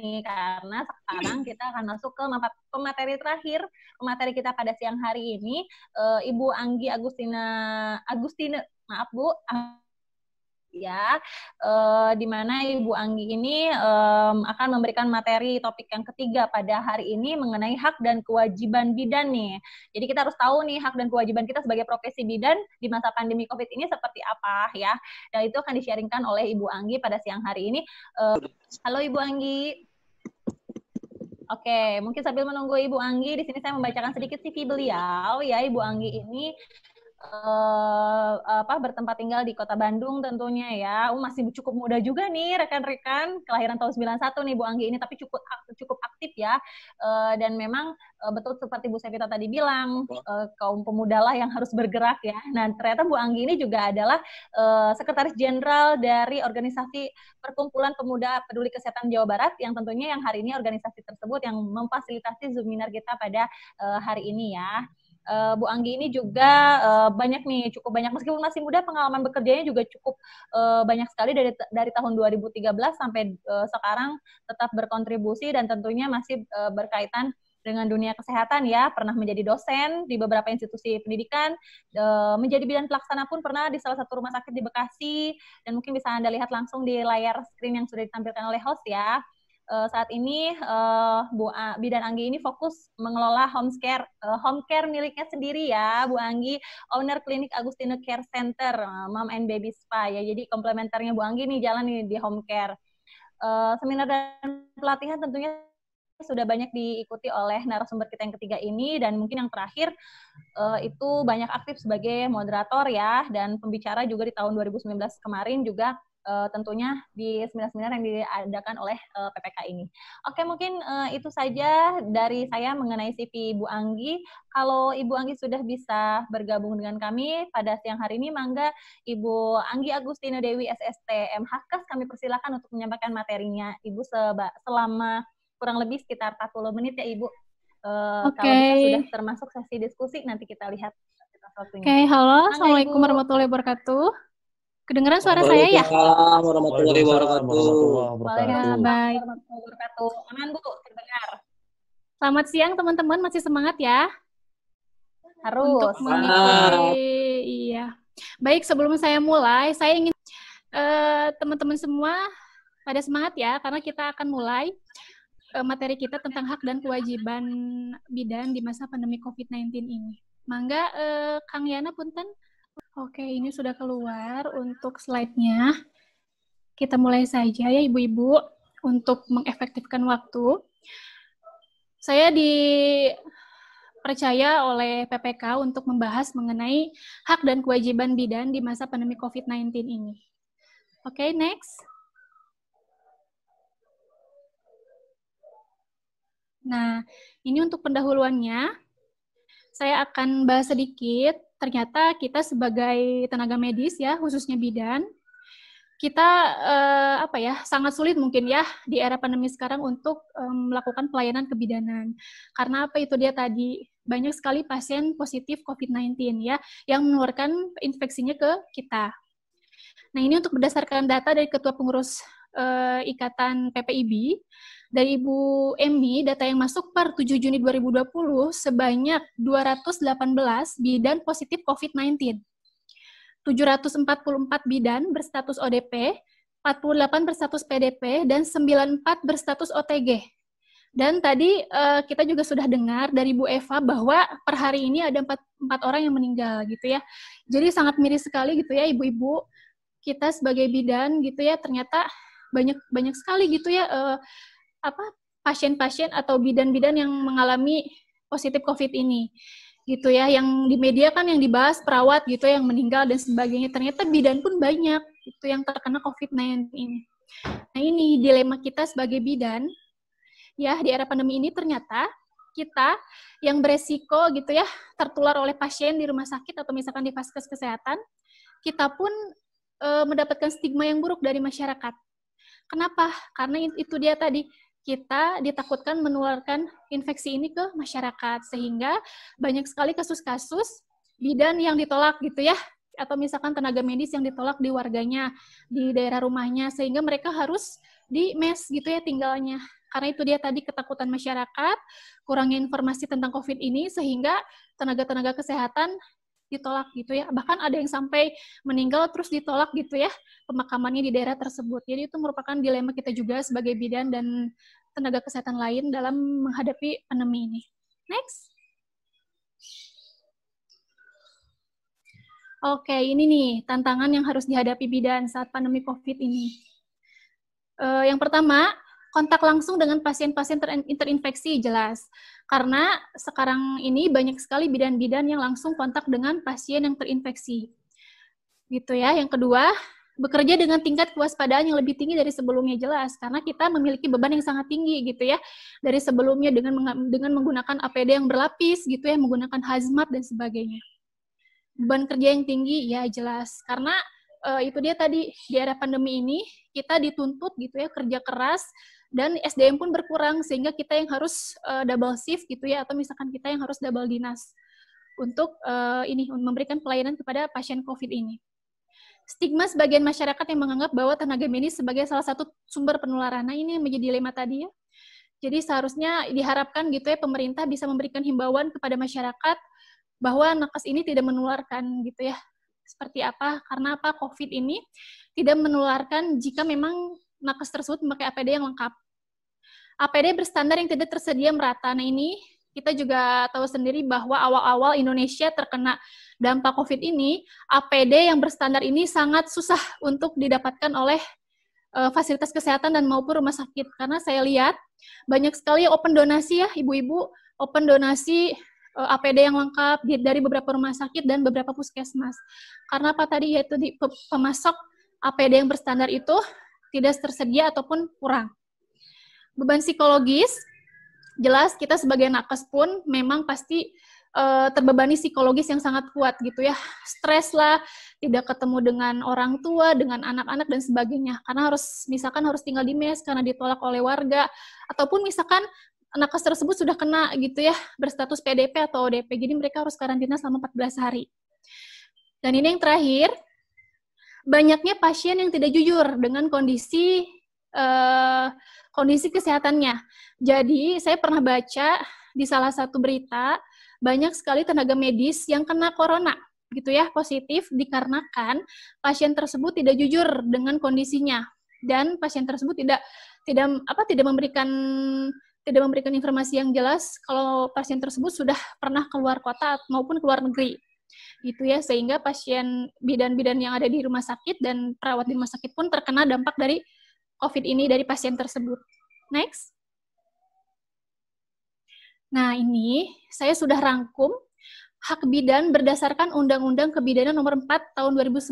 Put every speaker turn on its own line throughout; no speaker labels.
nih karena sekarang kita akan masuk ke pemateri terakhir pemateri kita pada siang hari ini eh, Ibu Anggi Agustina Agustina maaf Bu ya, eh, di mana Ibu Anggi ini akan memberikan materi topik yang ketiga pada hari ini mengenai hak dan kewajiban bidan nih. Jadi kita harus tahu nih hak dan kewajiban kita sebagai profesi bidan di masa pandemi COVID ini seperti apa ya. Dan itu akan disharingkan oleh Ibu Anggi pada siang hari ini. Eh, halo Ibu Anggi. Oke, mungkin sambil menunggu Ibu Anggi, di sini saya membacakan sedikit CV beliau ya. Ibu Anggi ini uh, apa bertempat tinggal di Kota Bandung tentunya ya. Uh, masih cukup muda juga nih rekan-rekan kelahiran tahun 91 nih Bu Anggi ini tapi cukup cukup aktif ya. Uh, dan memang uh, betul seperti Bu Sevita tadi bilang uh, kaum pemuda lah yang harus bergerak ya. Nah, ternyata Bu Anggi ini juga adalah uh, sekretaris jenderal dari organisasi Perkumpulan Pemuda Peduli Kesehatan Jawa Barat yang tentunya yang hari ini organisasi tersebut yang memfasilitasi seminar kita pada uh, hari ini ya uh, Bu Anggi ini juga uh, banyak nih, cukup banyak meskipun masih muda pengalaman bekerjanya juga cukup uh, banyak sekali dari dari tahun 2013 sampai uh, sekarang tetap berkontribusi dan tentunya masih uh, berkaitan dengan dunia kesehatan ya, pernah menjadi dosen di beberapa institusi pendidikan, uh, menjadi bidan pelaksana pun pernah di salah satu rumah sakit di Bekasi, dan mungkin bisa Anda lihat langsung di layar screen yang sudah ditampilkan oleh host ya uh, saat ini uh, Bu A, Bidan Anggi ini fokus mengelola home care uh, eh, home care miliknya sendiri ya Bu Anggi owner klinik Agustino Care Center uh, Mom and Baby Spa ya jadi komplementernya Bu Anggi nih jalan nih di home care uh, seminar dan pelatihan tentunya sudah banyak diikuti oleh narasumber kita yang ketiga ini dan mungkin yang terakhir uh, itu banyak aktif sebagai moderator ya dan pembicara juga di tahun 2019 kemarin juga uh, tentunya di seminar-seminar yang diadakan oleh uh, eh, PPK ini. Oke, mungkin uh, itu saja dari saya mengenai CV Ibu Anggi. Kalau Ibu Anggi sudah bisa bergabung dengan kami pada siang hari ini, mangga Ibu Anggi Agustina Dewi SST MHKS kami persilakan untuk menyampaikan materinya Ibu seba selama kurang lebih sekitar 40 menit ya Ibu. Uh, okay. Kalau sudah termasuk sesi diskusi, nanti kita lihat Oke, okay, halo. Assalamualaikum
warahmatullahi wabarakatuh. Kedengeran suara saya ya?
Assalamualaikum warahmatullahi
wabarakatuh. Waalaikumsalam
Aman Bu, terdengar.
Selamat siang teman-teman, masih semangat ya? Harus. Untuk mengikuti, iya. Baik, sebelum saya mulai, saya ingin eh, teman-teman uh, semua pada semangat ya, karena kita akan mulai uh, materi kita tentang hak dan kewajiban bidan di masa pandemi COVID-19 ini. Mangga uh, Kang Yana Punten Oke, ini sudah keluar untuk slide-nya. Kita mulai saja ya Ibu-ibu untuk mengefektifkan waktu. Saya dipercaya oleh PPK untuk membahas mengenai hak dan kewajiban bidan di masa pandemi COVID-19 ini. Oke, okay, next. Nah, ini untuk pendahuluannya. Saya akan bahas sedikit ternyata kita sebagai tenaga medis ya khususnya bidan kita eh, apa ya sangat sulit mungkin ya di era pandemi sekarang untuk eh, melakukan pelayanan kebidanan karena apa itu dia tadi banyak sekali pasien positif COVID-19 ya yang menularkan infeksinya ke kita. Nah ini untuk berdasarkan data dari Ketua Pengurus uh, Ikatan PPIB dari Ibu Emi data yang masuk per 7 Juni 2020 sebanyak 218 bidan positif COVID-19. 744 bidan berstatus ODP, 48 berstatus PDP dan 94 berstatus OTG. Dan tadi uh, kita juga sudah dengar dari Bu Eva bahwa per hari ini ada 4 empat orang yang meninggal gitu ya. Jadi sangat miris sekali gitu ya ibu-ibu kita sebagai bidan gitu ya ternyata banyak banyak sekali gitu ya uh, apa pasien-pasien atau bidan-bidan yang mengalami positif COVID ini gitu ya yang di media kan yang dibahas perawat gitu yang meninggal dan sebagainya ternyata bidan pun banyak itu yang terkena COVID-19 ini. Nah ini dilema kita sebagai bidan ya di era pandemi ini ternyata kita yang beresiko gitu ya tertular oleh pasien di rumah sakit atau misalkan di vaskes kesehatan kita pun e, mendapatkan stigma yang buruk dari masyarakat Kenapa? Karena itu dia tadi kita ditakutkan menularkan infeksi ini ke masyarakat sehingga banyak sekali kasus-kasus bidan yang ditolak gitu ya atau misalkan tenaga medis yang ditolak di warganya di daerah rumahnya sehingga mereka harus di mes gitu ya tinggalnya karena itu dia tadi ketakutan masyarakat kurangnya informasi tentang covid ini sehingga tenaga-tenaga kesehatan ditolak gitu ya. Bahkan ada yang sampai meninggal terus ditolak gitu ya pemakamannya di daerah tersebut. Jadi itu merupakan dilema kita juga sebagai bidan dan tenaga kesehatan lain dalam menghadapi pandemi ini. Next. Oke, ini nih tantangan yang harus dihadapi bidan saat pandemi COVID ini. Uh, yang pertama, kontak langsung dengan pasien-pasien ter terinfeksi jelas. Karena sekarang ini banyak sekali bidan-bidan yang langsung kontak dengan pasien yang terinfeksi. Gitu ya. Yang kedua, bekerja dengan tingkat kewaspadaan yang lebih tinggi dari sebelumnya jelas karena kita memiliki beban yang sangat tinggi gitu ya dari sebelumnya dengan dengan menggunakan APD yang berlapis gitu ya menggunakan hazmat dan sebagainya beban kerja yang tinggi ya jelas karena uh, itu dia tadi di era pandemi ini kita dituntut gitu ya kerja keras dan SDM pun berkurang sehingga kita yang harus uh, double shift gitu ya atau misalkan kita yang harus double dinas untuk uh, ini memberikan pelayanan kepada pasien COVID ini. Stigma sebagian masyarakat yang menganggap bahwa tenaga medis sebagai salah satu sumber penularan. Nah, ini menjadi dilema tadi ya. Jadi seharusnya diharapkan gitu ya pemerintah bisa memberikan himbauan kepada masyarakat bahwa nakes ini tidak menularkan gitu ya. Seperti apa? Karena apa COVID ini tidak menularkan jika memang nakes tersebut memakai APD yang lengkap. APD berstandar yang tidak tersedia merata. Nah ini kita juga tahu sendiri bahwa awal-awal Indonesia terkena dampak COVID ini, APD yang berstandar ini sangat susah untuk didapatkan oleh eh, fasilitas kesehatan dan maupun rumah sakit. Karena saya lihat banyak sekali open donasi ya, ibu-ibu open donasi eh, APD yang lengkap dari beberapa rumah sakit dan beberapa puskesmas. Karena apa tadi yaitu di pemasok APD yang berstandar itu tidak tersedia ataupun kurang beban psikologis jelas kita sebagai nakes pun memang pasti uh, terbebani psikologis yang sangat kuat gitu ya. Stres lah, tidak ketemu dengan orang tua, dengan anak-anak dan sebagainya. Karena harus misalkan harus tinggal di mes karena ditolak oleh warga ataupun misalkan nakes tersebut sudah kena gitu ya berstatus PDP atau ODP. Jadi mereka harus karantina selama 14 hari. Dan ini yang terakhir, banyaknya pasien yang tidak jujur dengan kondisi eh, kondisi kesehatannya. Jadi saya pernah baca di salah satu berita banyak sekali tenaga medis yang kena corona gitu ya positif dikarenakan pasien tersebut tidak jujur dengan kondisinya dan pasien tersebut tidak tidak apa tidak memberikan tidak memberikan informasi yang jelas kalau pasien tersebut sudah pernah keluar kota maupun keluar negeri gitu ya sehingga pasien bidan-bidan yang ada di rumah sakit dan perawat di rumah sakit pun terkena dampak dari COVID ini dari pasien tersebut. Next. Nah, ini saya sudah rangkum hak bidan berdasarkan Undang-Undang Kebidanan Nomor 4 Tahun 2019.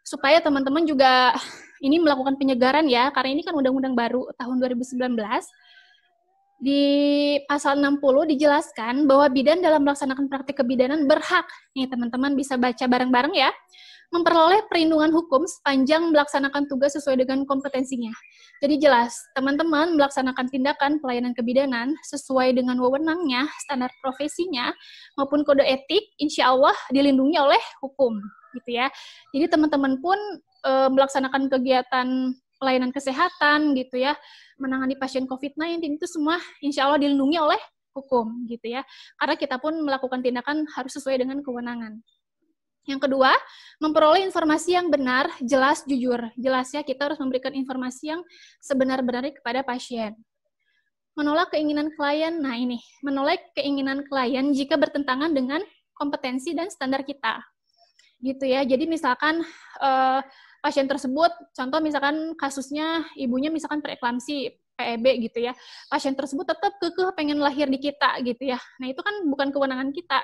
Supaya teman-teman juga ini melakukan penyegaran ya, karena ini kan undang-undang baru tahun 2019. Di pasal 60 dijelaskan bahwa bidan dalam melaksanakan praktik kebidanan berhak. Nih, teman-teman bisa baca bareng-bareng ya memperoleh perlindungan hukum sepanjang melaksanakan tugas sesuai dengan kompetensinya. Jadi jelas, teman-teman melaksanakan tindakan pelayanan kebidanan sesuai dengan wewenangnya, standar profesinya, maupun kode etik, insya Allah dilindungi oleh hukum. gitu ya. Jadi teman-teman pun e, melaksanakan kegiatan pelayanan kesehatan gitu ya, menangani pasien COVID-19 itu semua insya Allah dilindungi oleh hukum gitu ya. Karena kita pun melakukan tindakan harus sesuai dengan kewenangan. Yang kedua, memperoleh informasi yang benar, jelas, jujur. Jelasnya kita harus memberikan informasi yang sebenar-benarnya kepada pasien. Menolak keinginan klien, nah ini, menolak keinginan klien jika bertentangan dengan kompetensi dan standar kita. Gitu ya, jadi misalkan uh, pasien tersebut, contoh misalkan kasusnya ibunya misalkan preeklamsi, PEB gitu ya, pasien tersebut tetap kekeh pengen lahir di kita gitu ya. Nah itu kan bukan kewenangan kita.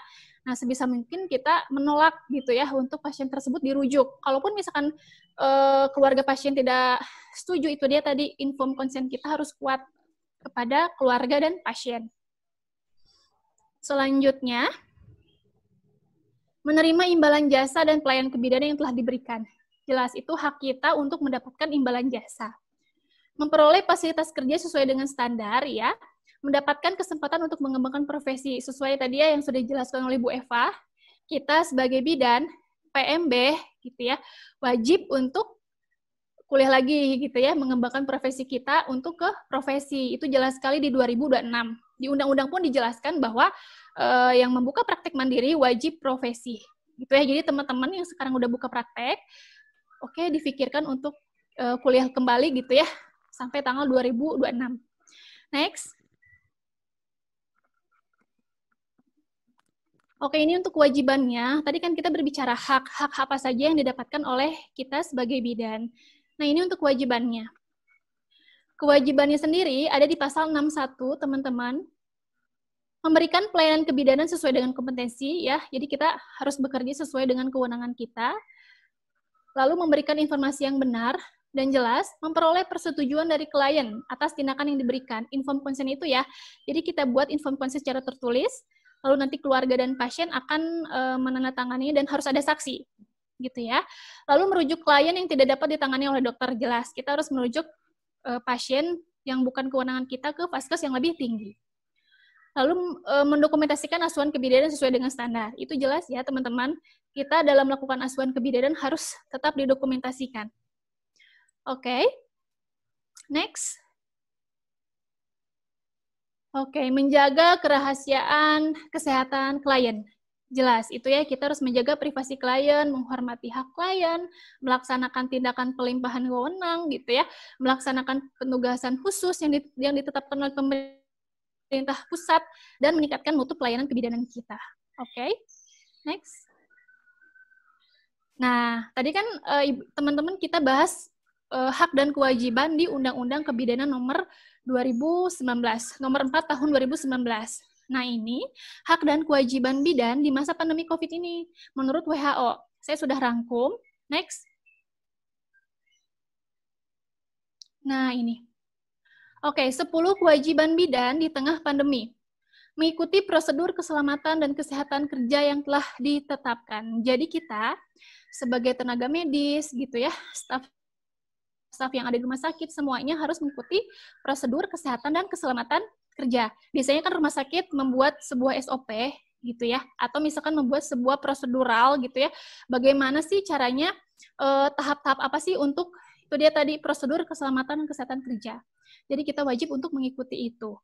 Nah sebisa mungkin kita menolak gitu ya untuk pasien tersebut dirujuk. Kalaupun misalkan e, keluarga pasien tidak setuju itu dia tadi inform konsen kita harus kuat kepada keluarga dan pasien. Selanjutnya, menerima imbalan jasa dan pelayanan kebidanan yang telah diberikan. Jelas itu hak kita untuk mendapatkan imbalan jasa memperoleh fasilitas kerja sesuai dengan standar ya, mendapatkan kesempatan untuk mengembangkan profesi sesuai tadi ya yang sudah dijelaskan oleh Bu Eva, kita sebagai bidan PMB gitu ya, wajib untuk kuliah lagi gitu ya, mengembangkan profesi kita untuk ke profesi. Itu jelas sekali di 2026. Di undang-undang pun dijelaskan bahwa eh, yang membuka praktek mandiri wajib profesi. Gitu ya. Jadi teman-teman yang sekarang udah buka praktek, oke okay, difikirkan untuk eh, kuliah kembali gitu ya, sampai tanggal 2026. Next. Oke, ini untuk kewajibannya. Tadi kan kita berbicara hak. Hak apa saja yang didapatkan oleh kita sebagai bidan. Nah, ini untuk kewajibannya. Kewajibannya sendiri ada di pasal 61, teman-teman. Memberikan pelayanan kebidanan sesuai dengan kompetensi, ya. Jadi kita harus bekerja sesuai dengan kewenangan kita. Lalu memberikan informasi yang benar, dan jelas, memperoleh persetujuan dari klien atas tindakan yang diberikan. Inform konsen itu ya. Jadi kita buat inform konsen secara tertulis, lalu nanti keluarga dan pasien akan e, menandatangani dan harus ada saksi. Gitu ya. Lalu merujuk klien yang tidak dapat ditangani oleh dokter jelas. Kita harus merujuk e, pasien yang bukan kewenangan kita ke vaskes yang lebih tinggi. Lalu e, mendokumentasikan asuhan kebidanan sesuai dengan standar. Itu jelas ya, teman-teman. Kita dalam melakukan asuhan kebidanan harus tetap didokumentasikan. Oke. Okay. Next. Oke, okay, menjaga kerahasiaan kesehatan klien. Jelas, itu ya kita harus menjaga privasi klien, menghormati hak klien, melaksanakan tindakan pelimpahan wewenang gitu ya, melaksanakan penugasan khusus yang, ditetapkan oleh pemerintah pusat dan meningkatkan mutu pelayanan kebidanan kita. Oke. Okay. Next. Nah, tadi kan eh, teman-teman kita bahas uh, hak dan kewajiban di Undang-Undang Kebidanan Nomor 2019, Nomor 4 Tahun 2019. Nah, ini hak dan kewajiban bidan di masa pandemi Covid ini menurut WHO. Saya sudah rangkum. Next. Nah, ini. Oke, 10 kewajiban bidan di tengah pandemi. Mengikuti prosedur keselamatan dan kesehatan kerja yang telah ditetapkan. Jadi kita sebagai tenaga medis gitu ya, staf staf yang ada di rumah sakit semuanya harus mengikuti prosedur kesehatan dan keselamatan kerja. Biasanya kan rumah sakit membuat sebuah SOP gitu ya atau misalkan membuat sebuah prosedural gitu ya. Bagaimana sih caranya tahap eh, tahap-tahap apa sih untuk itu dia tadi prosedur keselamatan dan kesehatan kerja. Jadi kita wajib untuk mengikuti itu.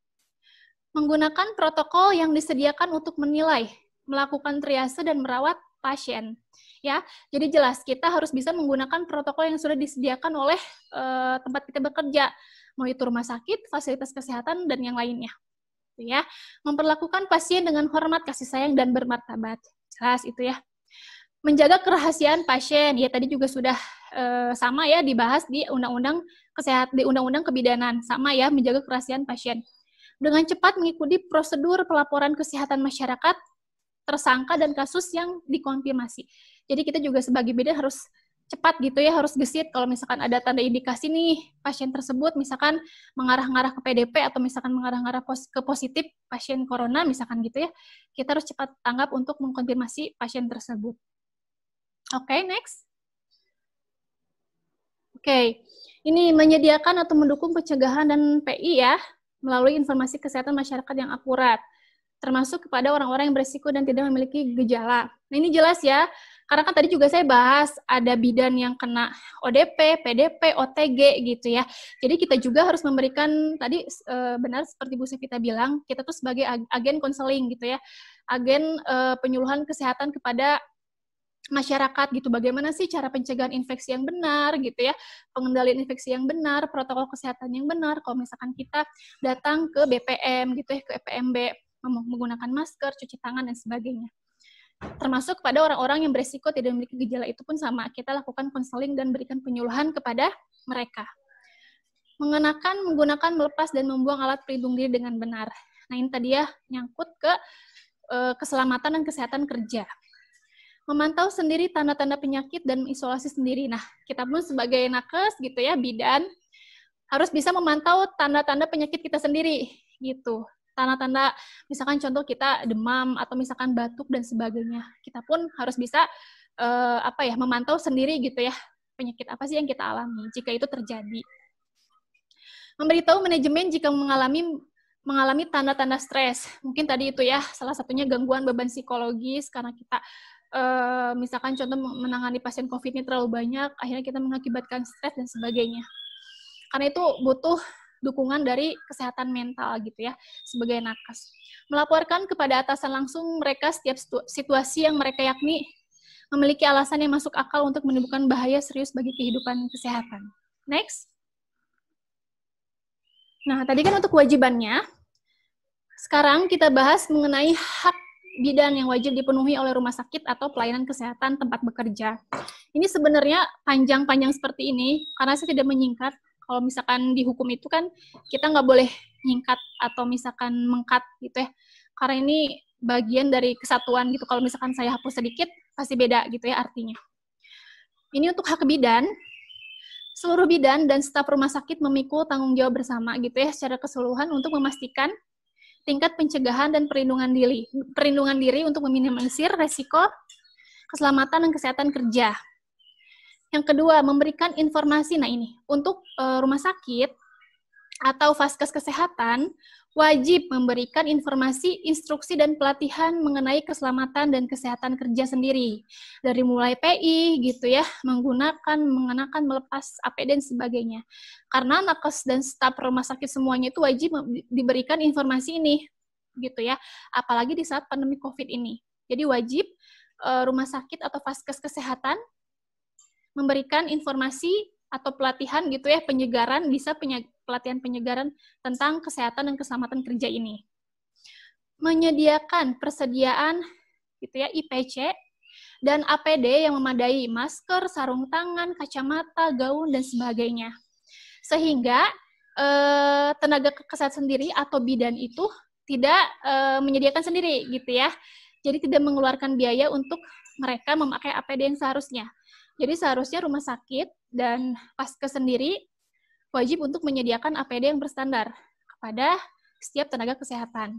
Menggunakan protokol yang disediakan untuk menilai, melakukan triase dan merawat pasien ya. Jadi jelas kita harus bisa menggunakan protokol yang sudah disediakan oleh uh, tempat kita bekerja, mau itu rumah sakit, fasilitas kesehatan dan yang lainnya. Gitu ya. Memperlakukan pasien dengan hormat, kasih sayang dan bermartabat. Jelas itu ya. Menjaga kerahasiaan pasien, ya tadi juga sudah uh, sama ya dibahas di undang-undang kesehatan di undang-undang kebidanan, sama ya menjaga kerahasiaan pasien dengan cepat mengikuti prosedur pelaporan kesehatan masyarakat tersangka dan kasus yang dikonfirmasi. Jadi kita juga sebagai bidan harus cepat gitu ya, harus gesit kalau misalkan ada tanda indikasi nih pasien tersebut misalkan mengarah-ngarah ke PDP atau misalkan mengarah-ngarah ke positif pasien corona misalkan gitu ya, kita harus cepat tanggap untuk mengkonfirmasi pasien tersebut. Oke, okay, next. Oke, okay. ini menyediakan atau mendukung pencegahan dan PI ya, melalui informasi kesehatan masyarakat yang akurat termasuk kepada orang-orang yang beresiko dan tidak memiliki gejala. Nah ini jelas ya, karena kan tadi juga saya bahas ada bidan yang kena ODP, PDP, OTG gitu ya. Jadi kita juga harus memberikan tadi eh, benar seperti Bu Sevita bilang, kita tuh sebagai agen konseling gitu ya, agen eh, penyuluhan kesehatan kepada masyarakat gitu bagaimana sih cara pencegahan infeksi yang benar gitu ya pengendalian infeksi yang benar protokol kesehatan yang benar kalau misalkan kita datang ke BPM gitu ya ke e PMB menggunakan masker, cuci tangan, dan sebagainya. Termasuk pada orang-orang yang beresiko tidak memiliki gejala itu pun sama. Kita lakukan konseling dan berikan penyuluhan kepada mereka. Mengenakan, menggunakan, melepas, dan membuang alat pelindung diri dengan benar. Nah ini tadi ya, nyangkut ke e, keselamatan dan kesehatan kerja. Memantau sendiri tanda-tanda penyakit dan mengisolasi sendiri. Nah, kita pun sebagai nakes gitu ya, bidan, harus bisa memantau tanda-tanda penyakit kita sendiri gitu tanda-tanda misalkan contoh kita demam atau misalkan batuk dan sebagainya. Kita pun harus bisa uh, apa ya memantau sendiri gitu ya penyakit apa sih yang kita alami jika itu terjadi. Memberitahu manajemen jika mengalami mengalami tanda-tanda stres. Mungkin tadi itu ya salah satunya gangguan beban psikologis karena kita uh, misalkan contoh menangani pasien COVID ini terlalu banyak, akhirnya kita mengakibatkan stres dan sebagainya. Karena itu butuh dukungan dari kesehatan mental gitu ya sebagai nakes. Melaporkan kepada atasan langsung mereka setiap situasi yang mereka yakni memiliki alasan yang masuk akal untuk menimbulkan bahaya serius bagi kehidupan kesehatan. Next. Nah, tadi kan untuk kewajibannya. Sekarang kita bahas mengenai hak bidan yang wajib dipenuhi oleh rumah sakit atau pelayanan kesehatan tempat bekerja. Ini sebenarnya panjang-panjang seperti ini karena saya tidak menyingkat kalau misalkan di hukum itu kan kita nggak boleh nyingkat atau misalkan mengkat gitu ya karena ini bagian dari kesatuan gitu kalau misalkan saya hapus sedikit pasti beda gitu ya artinya ini untuk hak bidan seluruh bidan dan staf rumah sakit memikul tanggung jawab bersama gitu ya secara keseluruhan untuk memastikan tingkat pencegahan dan perlindungan diri perlindungan diri untuk meminimalisir resiko keselamatan dan kesehatan kerja yang kedua, memberikan informasi. Nah, ini untuk uh, rumah sakit atau vaskes kesehatan wajib memberikan informasi, instruksi, dan pelatihan mengenai keselamatan dan kesehatan kerja sendiri. Dari mulai PI gitu ya, menggunakan, mengenakan, melepas APD dan sebagainya. Karena nakes dan staf rumah sakit semuanya itu wajib diberikan informasi ini gitu ya, apalagi di saat pandemi COVID ini. Jadi wajib eh, rumah sakit atau vaskes kesehatan memberikan informasi atau pelatihan gitu ya penyegaran bisa penye pelatihan penyegaran tentang kesehatan dan keselamatan kerja ini. Menyediakan persediaan gitu ya IPC dan APD yang memadai masker, sarung tangan, kacamata, gaun dan sebagainya. Sehingga eh, tenaga kesehatan sendiri atau bidan itu tidak eh, menyediakan sendiri gitu ya. Jadi tidak mengeluarkan biaya untuk mereka memakai APD yang seharusnya. Jadi seharusnya rumah sakit dan paskes sendiri wajib untuk menyediakan APD yang berstandar kepada setiap tenaga kesehatan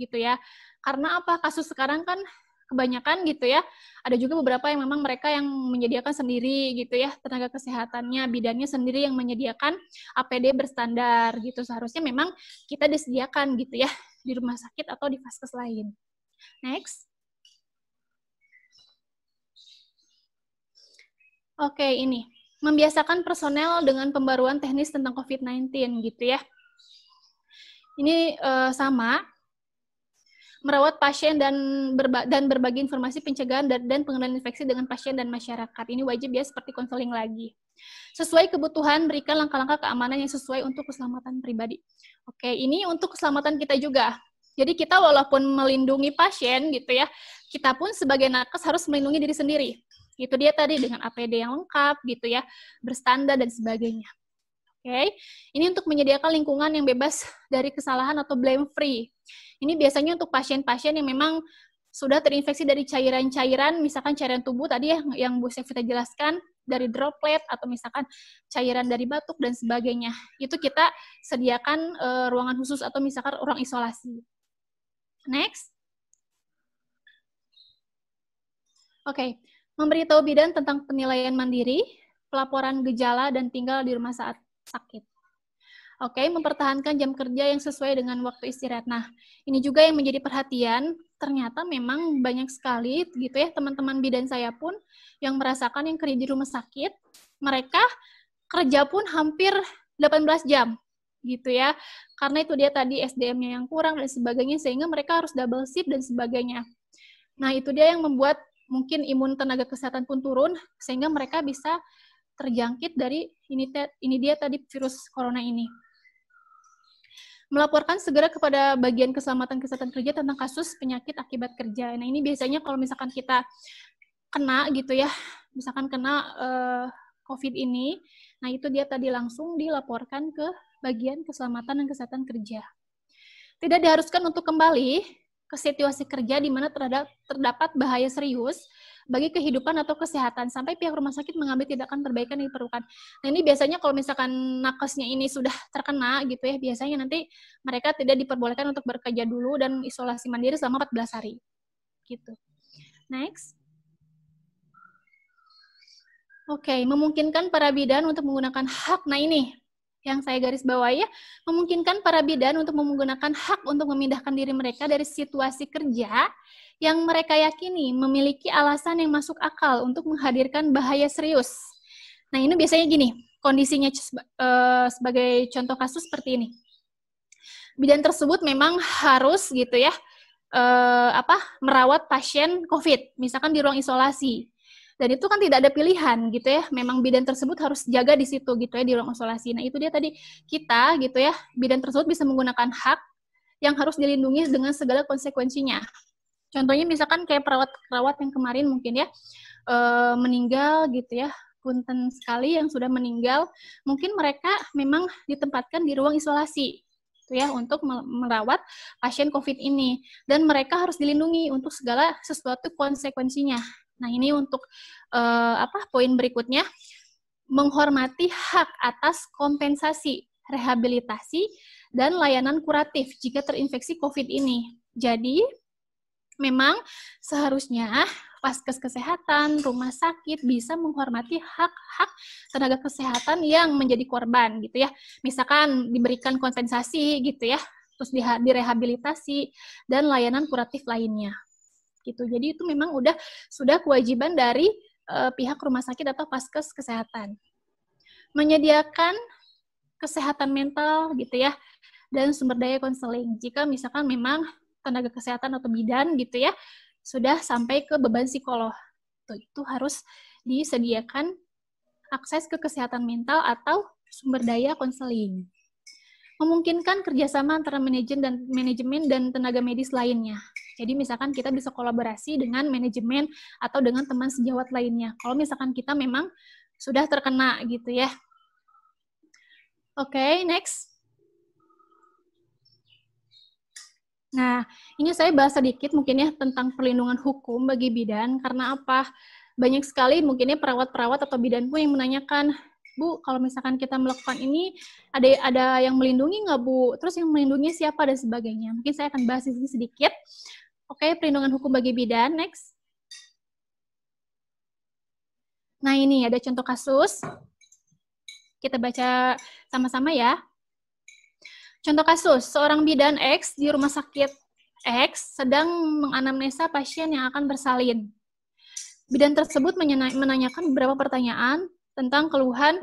gitu ya. Karena apa? Kasus sekarang kan kebanyakan gitu ya. Ada juga beberapa yang memang mereka yang menyediakan sendiri gitu ya, tenaga kesehatannya, bidannya sendiri yang menyediakan APD berstandar gitu. Seharusnya memang kita disediakan gitu ya di rumah sakit atau di paskes lain. Next. Oke, ini membiasakan personel dengan pembaruan teknis tentang COVID-19 gitu ya. Ini uh, sama merawat pasien dan berba dan berbagi informasi pencegahan dan, dan pengendalian infeksi dengan pasien dan masyarakat. Ini wajib ya seperti konseling lagi. Sesuai kebutuhan, berikan langkah-langkah keamanan yang sesuai untuk keselamatan pribadi. Oke, ini untuk keselamatan kita juga. Jadi kita walaupun melindungi pasien gitu ya, kita pun sebagai nakes harus melindungi diri sendiri itu dia tadi dengan APD yang lengkap gitu ya, berstandar dan sebagainya. Oke, okay? ini untuk menyediakan lingkungan yang bebas dari kesalahan atau blame free. Ini biasanya untuk pasien-pasien yang memang sudah terinfeksi dari cairan-cairan, misalkan cairan tubuh tadi ya yang Bu Sevita jelaskan dari droplet atau misalkan cairan dari batuk dan sebagainya. Itu kita sediakan e, ruangan khusus atau misalkan ruang isolasi. Next. Oke, okay memberitahu bidan tentang penilaian mandiri, pelaporan gejala, dan tinggal di rumah saat sakit. Oke, okay, mempertahankan jam kerja yang sesuai dengan waktu istirahat. Nah, ini juga yang menjadi perhatian. Ternyata memang banyak sekali, gitu ya, teman-teman bidan saya pun yang merasakan yang kerja di rumah sakit, mereka kerja pun hampir 18 jam, gitu ya. Karena itu dia tadi SDM-nya yang kurang dan sebagainya, sehingga mereka harus double shift dan sebagainya. Nah, itu dia yang membuat mungkin imun tenaga kesehatan pun turun sehingga mereka bisa terjangkit dari ini, ini dia tadi virus corona ini. Melaporkan segera kepada bagian keselamatan kesehatan kerja tentang kasus penyakit akibat kerja. Nah ini biasanya kalau misalkan kita kena gitu ya, misalkan kena uh, COVID ini, nah itu dia tadi langsung dilaporkan ke bagian keselamatan dan kesehatan kerja. Tidak diharuskan untuk kembali ke situasi kerja di mana terhadap, terdapat bahaya serius bagi kehidupan atau kesehatan sampai pihak rumah sakit mengambil tindakan perbaikan yang diperlukan. Nah ini biasanya kalau misalkan nakesnya ini sudah terkena gitu ya, biasanya nanti mereka tidak diperbolehkan untuk bekerja dulu dan isolasi mandiri selama 14 hari. Gitu. Next. Oke, okay, memungkinkan para bidan untuk menggunakan hak. Nah ini, yang saya garis bawahi ya, memungkinkan para bidan untuk menggunakan hak untuk memindahkan diri mereka dari situasi kerja yang mereka yakini memiliki alasan yang masuk akal untuk menghadirkan bahaya serius. Nah, ini biasanya gini, kondisinya eh, sebagai contoh kasus seperti ini. Bidan tersebut memang harus gitu ya, uh, apa merawat pasien COVID, misalkan di ruang isolasi dan itu kan tidak ada pilihan gitu ya memang bidan tersebut harus jaga di situ gitu ya di ruang isolasi nah itu dia tadi kita gitu ya bidan tersebut bisa menggunakan hak yang harus dilindungi dengan segala konsekuensinya contohnya misalkan kayak perawat perawat yang kemarin mungkin ya e, meninggal gitu ya punten sekali yang sudah meninggal mungkin mereka memang ditempatkan di ruang isolasi gitu ya untuk merawat pasien COVID ini dan mereka harus dilindungi untuk segala sesuatu konsekuensinya Nah, ini untuk uh, apa poin berikutnya menghormati hak atas kompensasi, rehabilitasi dan layanan kuratif jika terinfeksi COVID ini. Jadi memang seharusnya paskes kesehatan, rumah sakit bisa menghormati hak-hak tenaga kesehatan yang menjadi korban gitu ya. Misalkan diberikan kompensasi gitu ya, terus direhabilitasi dan layanan kuratif lainnya gitu. Jadi itu memang udah sudah kewajiban dari uh, pihak rumah sakit atau paskes kesehatan. Menyediakan kesehatan mental gitu ya dan sumber daya konseling. Jika misalkan memang tenaga kesehatan atau bidan gitu ya sudah sampai ke beban psikolog. Itu, itu harus disediakan akses ke kesehatan mental atau sumber daya konseling. Memungkinkan kerjasama antara manajemen dan tenaga medis lainnya. Jadi misalkan kita bisa kolaborasi dengan manajemen atau dengan teman sejawat lainnya. Kalau misalkan kita memang sudah terkena gitu ya. Oke, okay, next. Nah, ini saya bahas sedikit mungkin ya tentang perlindungan hukum bagi bidan karena apa? Banyak sekali mungkinnya perawat-perawat atau bidan pun yang menanyakan, Bu, kalau misalkan kita melakukan ini, ada ada yang melindungi nggak, Bu? Terus yang melindungi siapa dan sebagainya. Mungkin saya akan bahas di sini sedikit. Oke, okay, perlindungan hukum bagi bidan. Next. Nah, ini ada contoh kasus. Kita baca sama-sama ya. Contoh kasus, seorang bidan X di rumah sakit X sedang menganamnesa pasien yang akan bersalin. Bidan tersebut menanyakan beberapa pertanyaan tentang keluhan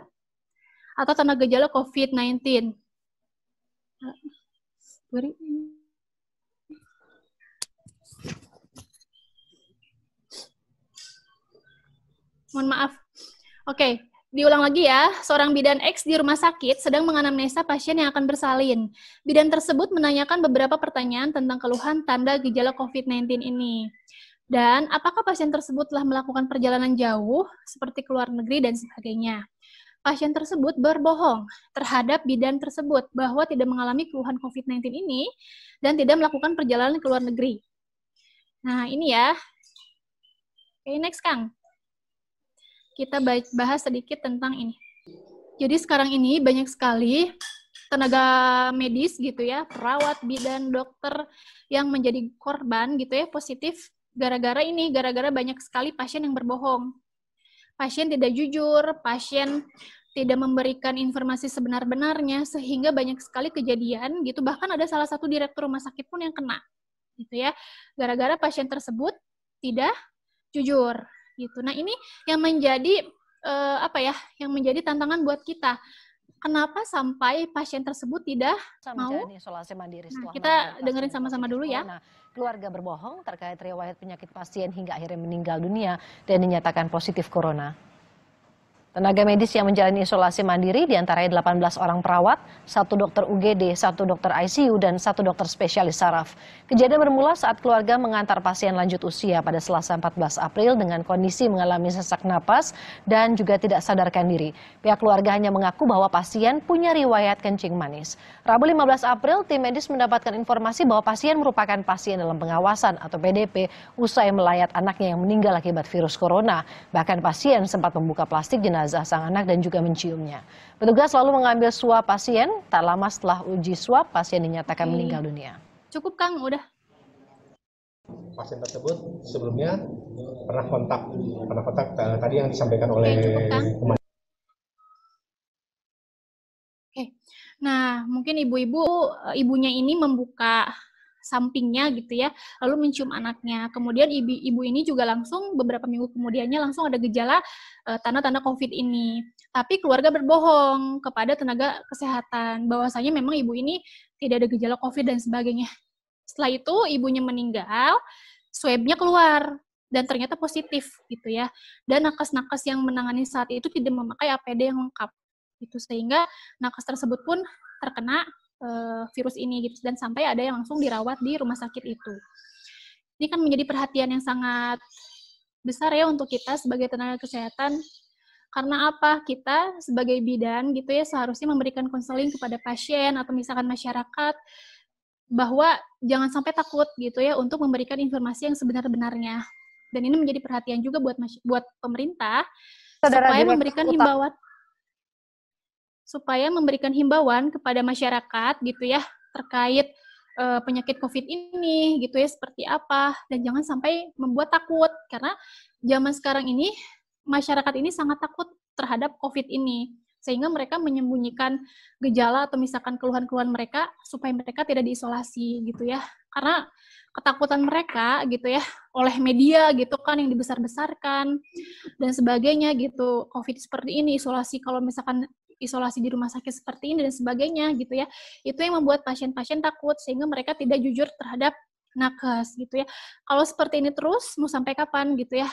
atau tanda gejala COVID-19. Mohon maaf. Oke, Diulang lagi ya, seorang bidan X di rumah sakit sedang menganamnesa pasien yang akan bersalin. Bidan tersebut menanyakan beberapa pertanyaan tentang keluhan tanda gejala COVID-19 ini. Dan apakah pasien tersebut telah melakukan perjalanan jauh, seperti ke luar negeri dan sebagainya. Pasien tersebut berbohong terhadap bidan tersebut bahwa tidak mengalami keluhan COVID-19 ini dan tidak melakukan perjalanan ke luar negeri. Nah, ini ya. Oke, okay, next Kang kita bahas sedikit tentang ini. Jadi sekarang ini banyak sekali tenaga medis gitu ya, perawat, bidan, dokter yang menjadi korban gitu ya positif gara-gara ini, gara-gara banyak sekali pasien yang berbohong. Pasien tidak jujur, pasien tidak memberikan informasi sebenar-benarnya sehingga banyak sekali kejadian gitu bahkan ada salah satu direktur rumah sakit pun yang kena gitu ya gara-gara pasien tersebut tidak jujur gitu. Nah, ini yang menjadi eh, apa ya? Yang menjadi tantangan buat kita. Kenapa sampai pasien tersebut tidak Sama mau
isolasi mandiri nah, kita dengerin sama-sama dulu ya. Nah, keluarga berbohong terkait riwayat penyakit pasien hingga akhirnya meninggal dunia dan dinyatakan positif corona. Tenaga medis yang menjalani isolasi mandiri diantaranya 18 orang perawat, satu dokter UGD, satu dokter ICU, dan satu dokter spesialis saraf. Kejadian bermula saat keluarga mengantar pasien lanjut usia pada selasa 14 April dengan kondisi mengalami sesak napas dan juga tidak sadarkan diri. Pihak keluarga hanya mengaku bahwa pasien punya riwayat kencing manis. Rabu 15 April, tim medis mendapatkan informasi bahwa pasien merupakan pasien dalam pengawasan atau PDP usai melayat anaknya yang meninggal akibat virus corona. Bahkan pasien sempat membuka plastik jenazah jenazah sang anak dan juga menciumnya. Petugas lalu mengambil swab pasien. Tak lama setelah uji swab, pasien dinyatakan meninggal dunia.
Cukup Kang, udah. Pasien
tersebut sebelumnya pernah kontak, pernah kontak
eh, tadi yang disampaikan oleh Oke, cukup, nah mungkin ibu-ibu, eh, ibunya ini membuka sampingnya gitu ya, lalu mencium anaknya. Kemudian ibu, ibu ini juga langsung beberapa minggu kemudiannya langsung ada gejala eh, tanda-tanda uh, COVID ini. Tapi keluarga berbohong kepada tenaga kesehatan bahwasanya memang ibu ini tidak ada gejala COVID dan sebagainya. Setelah itu ibunya meninggal, swabnya keluar dan ternyata positif gitu ya. Dan nakes-nakes yang menangani saat itu tidak memakai APD yang lengkap itu sehingga nakes tersebut pun terkena uh, virus ini gitu dan sampai ada yang langsung dirawat di rumah sakit itu. Ini kan menjadi perhatian yang sangat besar ya untuk kita sebagai tenaga kesehatan karena apa kita sebagai bidan gitu ya seharusnya memberikan konseling kepada pasien atau misalkan masyarakat bahwa jangan sampai takut gitu ya untuk memberikan informasi yang sebenar-benarnya dan ini menjadi perhatian juga buat buat pemerintah Saudara supaya memberikan himbauan supaya memberikan himbauan kepada masyarakat gitu ya terkait uh, penyakit COVID ini gitu ya seperti apa dan jangan sampai membuat takut karena zaman sekarang ini masyarakat ini sangat takut terhadap COVID ini sehingga mereka menyembunyikan gejala atau misalkan keluhan-keluhan mereka supaya mereka tidak diisolasi gitu ya karena ketakutan mereka gitu ya oleh media gitu kan yang dibesar-besarkan dan sebagainya gitu covid seperti ini isolasi kalau misalkan isolasi di rumah sakit seperti ini dan sebagainya gitu ya. Itu yang membuat pasien-pasien takut sehingga mereka tidak jujur terhadap nakes gitu ya. Kalau seperti ini terus mau sampai kapan gitu ya?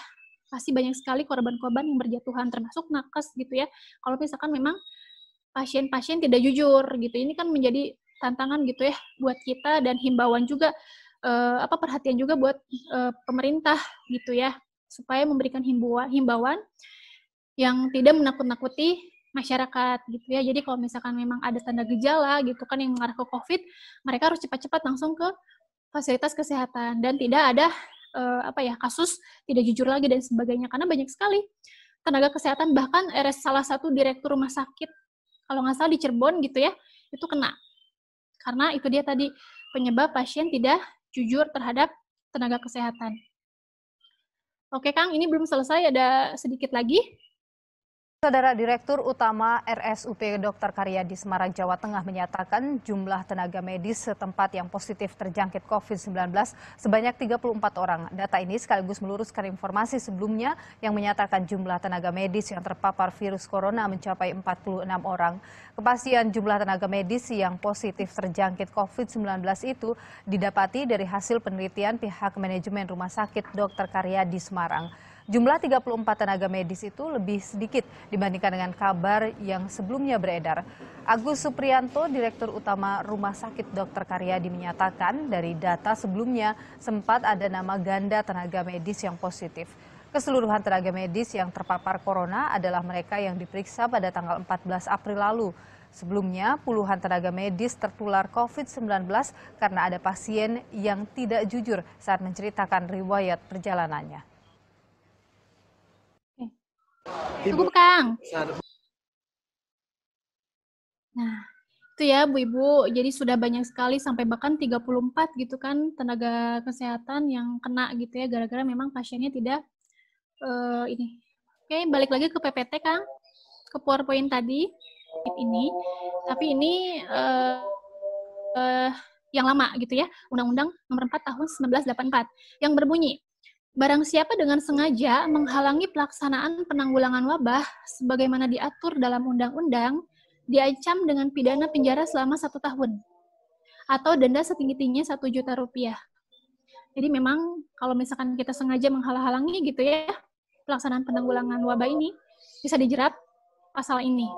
Pasti banyak sekali korban-korban yang berjatuhan termasuk nakes gitu ya. Kalau misalkan memang pasien-pasien tidak jujur gitu. Ini kan menjadi tantangan gitu ya buat kita dan himbauan juga eh, apa perhatian juga buat eh, pemerintah gitu ya supaya memberikan himbauan himbauan yang tidak menakut-nakuti masyarakat gitu ya. Jadi kalau misalkan memang ada tanda gejala gitu kan yang mengarah ke COVID, mereka harus cepat-cepat langsung ke fasilitas kesehatan dan tidak ada eh, apa ya kasus tidak jujur lagi dan sebagainya karena banyak sekali tenaga kesehatan bahkan RS salah satu direktur rumah sakit kalau nggak salah di Cirebon gitu ya itu kena karena itu dia tadi penyebab pasien tidak jujur terhadap tenaga kesehatan. Oke Kang, ini belum selesai ada
sedikit lagi. Saudara Direktur Utama RSUP Dr. Karya di Semarang, Jawa Tengah menyatakan jumlah tenaga medis setempat yang positif terjangkit COVID-19 sebanyak 34 orang. Data ini sekaligus meluruskan informasi sebelumnya yang menyatakan jumlah tenaga medis yang terpapar virus corona mencapai 46 orang. Kepastian jumlah tenaga medis yang positif terjangkit COVID-19 itu didapati dari hasil penelitian pihak manajemen rumah sakit Dr. Karya di Semarang. Jumlah 34 tenaga medis itu lebih sedikit dibandingkan dengan kabar yang sebelumnya beredar. Agus Suprianto, Direktur Utama Rumah Sakit Dr. Karyadi menyatakan dari data sebelumnya sempat ada nama ganda tenaga medis yang positif. Keseluruhan tenaga medis yang terpapar corona adalah mereka yang diperiksa pada tanggal 14 April lalu. Sebelumnya, puluhan tenaga medis tertular COVID-19 karena ada pasien yang tidak jujur saat menceritakan riwayat perjalanannya.
Tunggu, Kang. Nah, itu ya Bu Ibu. Jadi sudah banyak sekali sampai bahkan 34 gitu kan tenaga kesehatan yang kena gitu ya gara-gara memang pasiennya tidak uh, ini. Oke, balik lagi ke PPT Kang. Ke PowerPoint tadi ini. Tapi ini uh, uh, yang lama gitu ya, Undang-Undang Nomor 4 Tahun 1984 yang berbunyi Barang siapa dengan sengaja menghalangi pelaksanaan penanggulangan wabah sebagaimana diatur dalam undang-undang, diancam dengan pidana penjara selama satu tahun atau denda setinggi-tingginya satu juta rupiah. Jadi memang kalau misalkan kita sengaja menghalang-halangi gitu ya pelaksanaan penanggulangan wabah ini bisa dijerat pasal ini.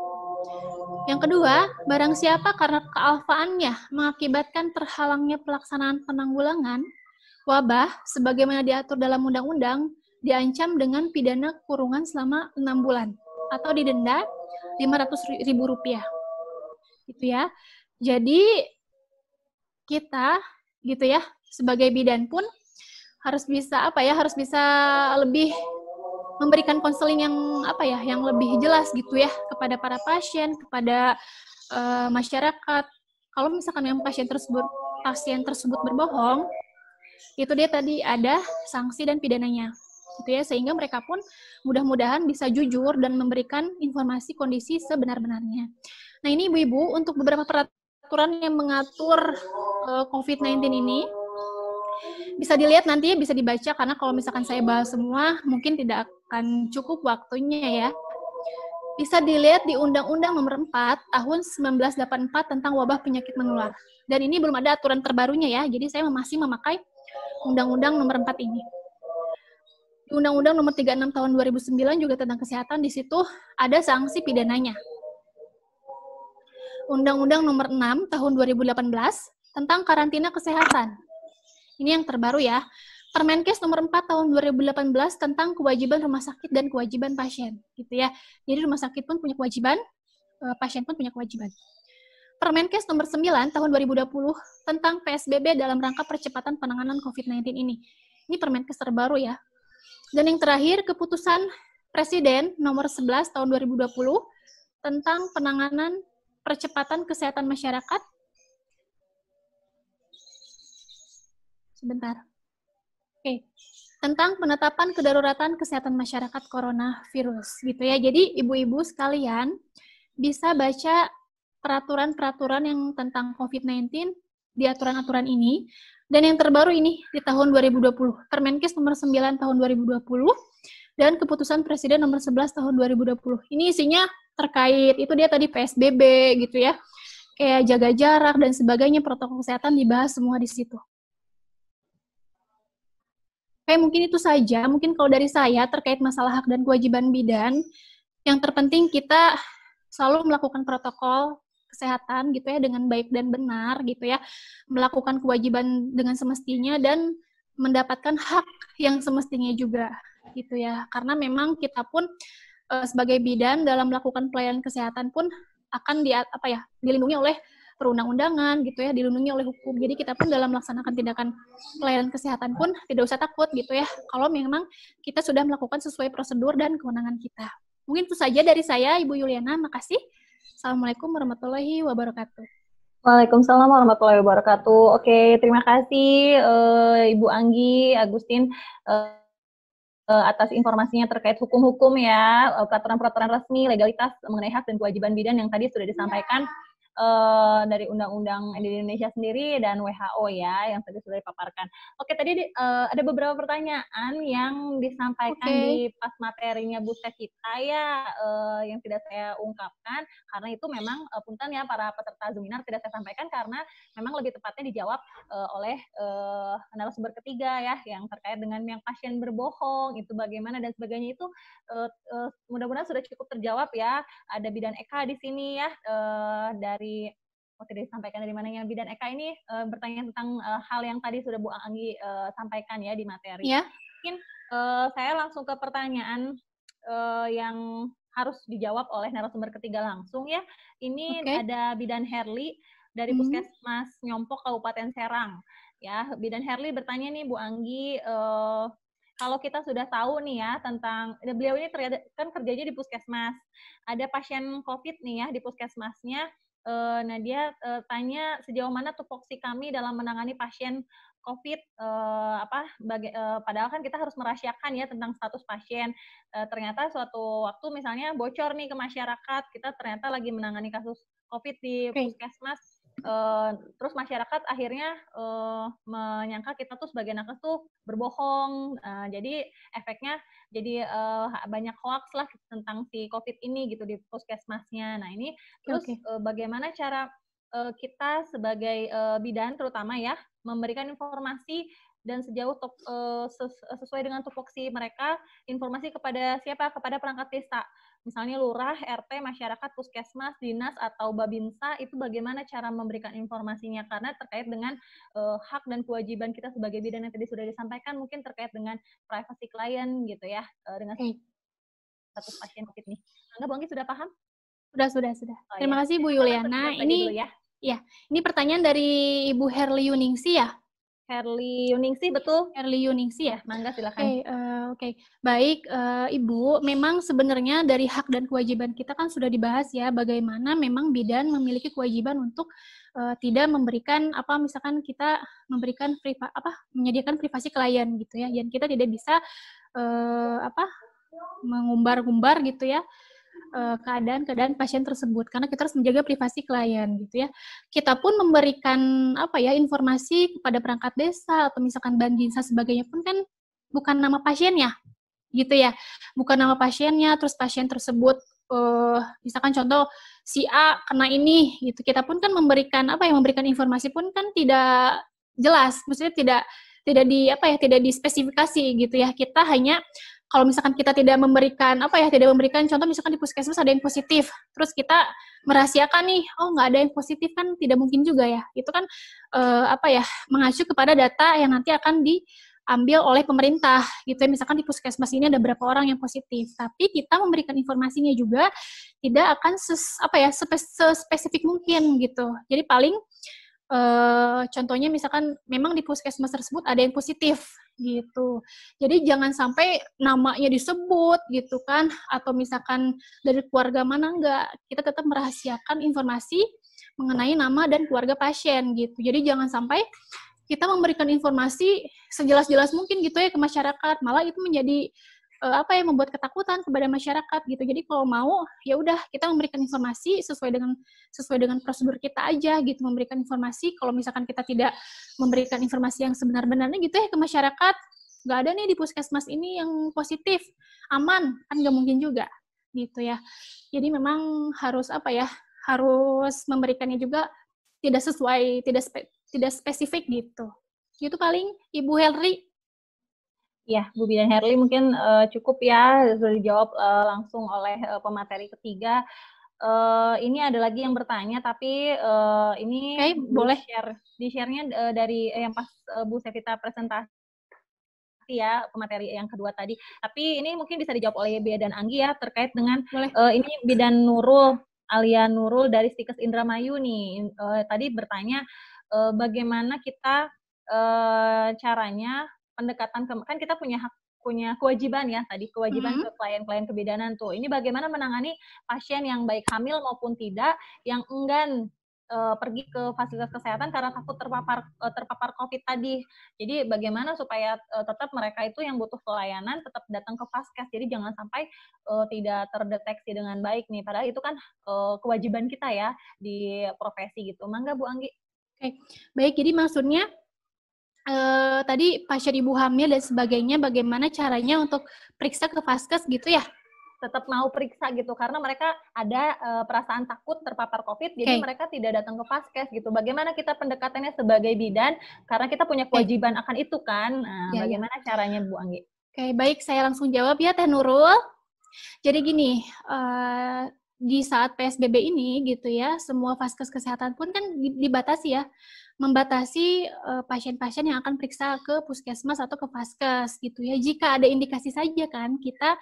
Yang kedua, barang siapa karena kealpaannya mengakibatkan terhalangnya pelaksanaan penanggulangan Wabah, sebagaimana diatur dalam undang-undang, diancam dengan pidana kurungan selama enam bulan atau didenda ribu rupiah, Gitu ya. Jadi kita gitu ya sebagai bidan pun harus bisa apa ya harus bisa lebih memberikan konseling yang apa ya yang lebih jelas gitu ya kepada para pasien kepada uh, masyarakat kalau misalkan yang pasien tersebut pasien tersebut berbohong itu dia tadi ada sanksi dan pidananya gitu ya sehingga mereka pun mudah-mudahan bisa jujur dan memberikan informasi kondisi sebenar-benarnya. Nah ini ibu-ibu untuk beberapa peraturan yang mengatur eh, COVID-19 ini bisa dilihat nanti bisa dibaca karena kalau misalkan saya bahas semua mungkin tidak akan cukup waktunya ya. Bisa dilihat di Undang-Undang Nomor 4 Tahun 1984 tentang wabah penyakit menular. Dan ini belum ada aturan terbarunya ya, jadi saya masih memakai Undang-Undang Nomor 4 ini. Undang-Undang Nomor 36 Tahun 2009 juga tentang kesehatan di situ ada sanksi pidananya. Undang-Undang Nomor 6 Tahun 2018 tentang karantina kesehatan. Ini yang terbaru ya. Permenkes nomor 4 tahun 2018 tentang kewajiban rumah sakit dan kewajiban pasien, gitu ya. Jadi rumah sakit pun punya kewajiban, eh, pasien pun punya kewajiban. Permenkes nomor 9 tahun 2020 tentang PSBB dalam rangka percepatan penanganan COVID-19 ini. Ini Permenkes terbaru ya. Dan yang terakhir, keputusan Presiden nomor 11 tahun 2020 tentang penanganan percepatan kesehatan masyarakat. Sebentar. Oke. Tentang penetapan kedaruratan kesehatan masyarakat coronavirus gitu ya. Jadi ibu-ibu sekalian bisa baca peraturan-peraturan yang tentang COVID-19 di aturan-aturan ini. Dan yang terbaru ini di tahun 2020, Permenkes nomor 9 tahun 2020 dan keputusan Presiden nomor 11 tahun 2020. Ini isinya terkait itu dia tadi PSBB gitu ya. Kayak jaga jarak dan sebagainya protokol kesehatan dibahas semua di situ. Oke, mungkin itu saja. Mungkin kalau dari saya terkait masalah hak dan kewajiban bidan, yang terpenting kita selalu melakukan protokol kesehatan gitu ya dengan baik dan benar gitu ya melakukan kewajiban dengan semestinya dan mendapatkan hak yang semestinya juga gitu ya karena memang kita pun e, sebagai bidan dalam melakukan pelayanan kesehatan pun akan di apa ya dilindungi oleh perundang-undangan gitu ya dilindungi oleh hukum jadi kita pun dalam melaksanakan tindakan pelayanan kesehatan pun tidak usah takut gitu ya kalau memang kita sudah melakukan sesuai prosedur dan kewenangan kita mungkin itu saja dari saya Ibu Yuliana makasih Assalamualaikum warahmatullahi wabarakatuh.
Waalaikumsalam warahmatullahi wabarakatuh. Oke, terima kasih uh, Ibu Anggi, Agustin. Uh, atas informasinya terkait hukum-hukum ya, peraturan-peraturan resmi, legalitas mengenai hak dan kewajiban bidan yang tadi sudah disampaikan. Iya uh, dari undang-undang di Indonesia sendiri dan WHO ya yang tadi sudah dipaparkan. Oke, tadi uh, ada beberapa pertanyaan yang disampaikan okay. di pas materinya Bu kita ya uh, yang tidak saya ungkapkan karena itu memang uh, punten ya para peserta seminar tidak saya sampaikan karena memang lebih tepatnya dijawab uh, oleh uh, narasumber ketiga ya yang terkait dengan yang pasien berbohong itu bagaimana dan sebagainya itu uh, uh, mudah-mudahan sudah cukup terjawab ya. Ada bidan Eka di sini ya uh, dari dari oh tidak disampaikan dari mana yang bidan Eka ini uh, bertanya tentang uh, hal yang tadi sudah Bu Anggi uh, sampaikan ya di materi. Yeah. Mungkin uh, saya langsung ke pertanyaan uh, yang harus dijawab oleh narasumber ketiga langsung ya. Ini okay. ada bidan Herli dari -hmm. Puskesmas Nyompok Kabupaten Serang. Ya, bidan Herli bertanya nih Bu Anggi uh, kalau kita sudah tahu nih ya tentang beliau ini ternyata kan kerjanya di puskesmas. Ada pasien COVID nih ya di puskesmasnya uh, eh, Nadia uh, eh, tanya sejauh mana tupoksi kami dalam menangani pasien COVID uh, apa baga, eh, padahal kan kita harus merahasiakan ya tentang status pasien. uh, ternyata suatu waktu misalnya bocor nih ke masyarakat, kita ternyata lagi menangani kasus COVID di okay. puskesmas Eh, terus masyarakat akhirnya uh, eh, menyangka kita tuh sebagai nakes tuh berbohong. Uh, jadi efeknya jadi uh, banyak hoax lah tentang si COVID ini gitu di puskesmasnya. Nah ini terus okay. uh, bagaimana cara uh, kita sebagai uh, bidan terutama ya memberikan informasi dan sejauh top, uh, sesuai dengan tupoksi mereka informasi kepada siapa kepada perangkat desa misalnya lurah, RT, masyarakat, puskesmas, dinas atau babinsa itu bagaimana cara memberikan informasinya karena terkait dengan uh, hak dan kewajiban kita sebagai bidan yang tadi sudah disampaikan mungkin terkait dengan privacy klien gitu ya uh, dengan satu pasien COVID nih. Angga bangki sudah paham?
Sudah, sudah, sudah. Oh, Terima ya. kasih Bu Yuliana. Ini ya. ya. Ini pertanyaan dari Ibu Herli Yuningsi ya? Herli Yuningsi betul? Herli Yuningsi ya. Mangga silakan. Oke, okay, uh, eh, okay. baik uh, Ibu, memang sebenarnya dari hak dan kewajiban kita kan sudah dibahas ya bagaimana memang bidan memiliki kewajiban untuk uh, tidak memberikan apa misalkan kita memberikan priva, apa menyediakan privasi klien gitu ya. Dan kita tidak bisa uh, apa mengumbar-umbar gitu ya keadaan-keadaan eh, pasien tersebut karena kita harus menjaga privasi klien gitu ya. Kita pun memberikan apa ya informasi kepada perangkat desa atau misalkan bandinsa sebagainya pun kan bukan nama pasiennya gitu ya. Bukan nama pasiennya terus pasien tersebut uh, misalkan contoh si A kena ini gitu. Kita pun kan memberikan apa ya memberikan informasi pun kan tidak jelas, maksudnya tidak tidak di apa ya tidak dispesifikasi gitu ya. Kita hanya kalau misalkan kita tidak memberikan apa ya tidak memberikan contoh misalkan di puskesmas ada yang positif terus kita merahasiakan nih oh nggak ada yang positif kan tidak mungkin juga ya itu kan eh, apa ya mengacu kepada data yang nanti akan diambil oleh pemerintah gitu ya misalkan di puskesmas ini ada berapa orang yang positif tapi kita memberikan informasinya juga tidak akan ses, apa ya spesifik mungkin gitu jadi paling Eh, contohnya misalkan memang di puskesmas tersebut ada yang positif gitu. Jadi jangan sampai namanya disebut gitu kan atau misalkan dari keluarga mana enggak. Kita tetap merahasiakan informasi mengenai nama dan keluarga pasien gitu. Jadi jangan sampai kita memberikan informasi sejelas-jelas mungkin gitu ya ke masyarakat. Malah itu menjadi Eh, apa yang membuat ketakutan kepada masyarakat gitu. Jadi kalau mau ya udah kita memberikan informasi sesuai dengan sesuai dengan prosedur kita aja gitu memberikan informasi. Kalau misalkan kita tidak memberikan informasi yang sebenar-benarnya gitu ya ke masyarakat, nggak ada nih di puskesmas ini yang positif, aman kan nggak mungkin juga gitu ya. Jadi memang harus apa ya? harus memberikannya juga tidak sesuai tidak spe, tidak spesifik gitu. itu paling Ibu Helri Ya, Bu Bidan Herli mungkin uh,
cukup ya sudah dijawab uh, langsung oleh uh, pemateri ketiga. Uh, ini ada lagi yang bertanya, tapi uh, ini okay, boleh share di share-nya uh, dari uh, yang pas uh, Bu Sevita presentasi ya pemateri yang kedua tadi. Tapi ini mungkin bisa dijawab oleh Bia dan Anggi ya terkait dengan Uh, ini Bidan Nurul alia Nurul dari Stikes Indramayu nih. Uh, tadi bertanya uh, bagaimana kita uh, caranya pendekatan ke, kan kita punya hak punya kewajiban ya tadi kewajiban mm-hmm. ke klien-klien kebidanan tuh. Ini bagaimana menangani pasien yang baik hamil maupun tidak yang enggan e, pergi ke fasilitas kesehatan karena takut terpapar e, terpapar Covid tadi. Jadi bagaimana supaya e, tetap mereka itu yang butuh pelayanan tetap datang ke vaskes. Jadi jangan sampai e, tidak terdeteksi dengan baik nih. Padahal itu kan e, kewajiban kita ya di profesi
gitu. Mangga Bu Anggi. Oke. Okay. Baik, jadi maksudnya eh, tadi pasien ibu hamil dan sebagainya, bagaimana caranya untuk periksa ke vaskes gitu ya?
Tetap mau periksa gitu karena mereka ada eh, perasaan takut terpapar COVID, jadi mereka tidak datang ke vaskes gitu. Bagaimana kita pendekatannya sebagai bidan? Karena kita punya kewajiban okay. akan itu kan.
Nah, ya, bagaimana ya. caranya Bu Anggi? Oke, okay, baik saya langsung jawab ya Teh Nurul. Jadi gini, uh, di saat PSBB ini gitu ya, semua vaskes kesehatan pun kan dibatasi ya membatasi eh, pasien-pasien yang akan periksa ke puskesmas atau ke vaskes gitu ya. Jika ada indikasi saja kan kita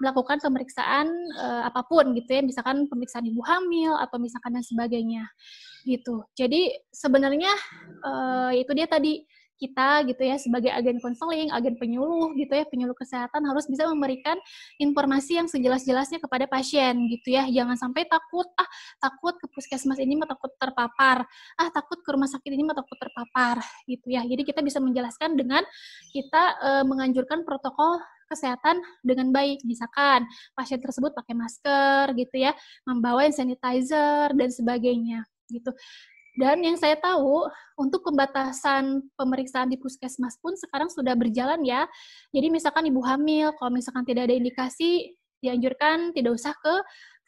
melakukan pemeriksaan uh, apapun gitu ya, misalkan pemeriksaan ibu hamil atau misalkan dan sebagainya gitu. Jadi sebenarnya uh, eh, itu dia tadi kita gitu ya sebagai agen konseling, agen penyuluh gitu ya, penyuluh kesehatan harus bisa memberikan informasi yang sejelas-jelasnya kepada pasien gitu ya. Jangan sampai takut ah takut ke puskesmas ini mah takut terpapar, ah takut ke rumah sakit ini mah takut terpapar gitu ya. Jadi kita bisa menjelaskan dengan kita e, menganjurkan protokol kesehatan dengan baik. Misalkan pasien tersebut pakai masker gitu ya, membawa sanitizer dan sebagainya gitu. Dan yang saya tahu, untuk pembatasan pemeriksaan di puskesmas pun sekarang sudah berjalan ya. Jadi misalkan ibu hamil, kalau misalkan tidak ada indikasi, dianjurkan tidak usah ke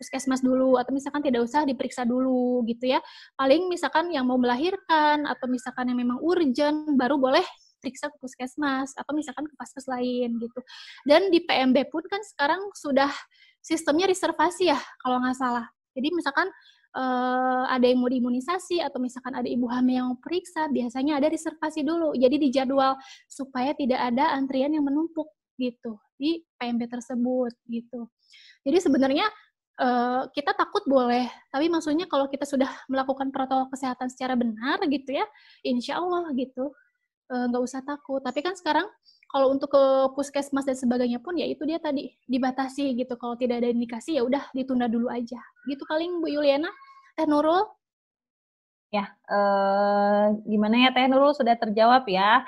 puskesmas dulu atau misalkan tidak usah diperiksa dulu gitu ya. Paling misalkan yang mau melahirkan atau misalkan yang memang urgent baru boleh periksa ke puskesmas atau misalkan ke paskes lain gitu. Dan di PMB pun kan sekarang sudah sistemnya reservasi ya kalau nggak salah. Jadi misalkan uh, ada yang mau diimunisasi atau misalkan ada ibu hamil yang periksa, biasanya ada reservasi dulu. Jadi dijadwal supaya tidak ada antrian yang menumpuk gitu di PMB tersebut gitu. Jadi sebenarnya uh, kita takut boleh, tapi maksudnya kalau kita sudah melakukan protokol kesehatan secara benar gitu ya, insya Allah gitu eh, nggak uh, usah takut. Tapi kan sekarang kalau untuk ke puskesmas dan sebagainya pun ya itu dia tadi dibatasi gitu kalau tidak ada indikasi ya udah ditunda dulu aja gitu paling Bu Yuliana Teh Nurul?
Ya, eh, gimana ya Teh Nurul sudah terjawab ya.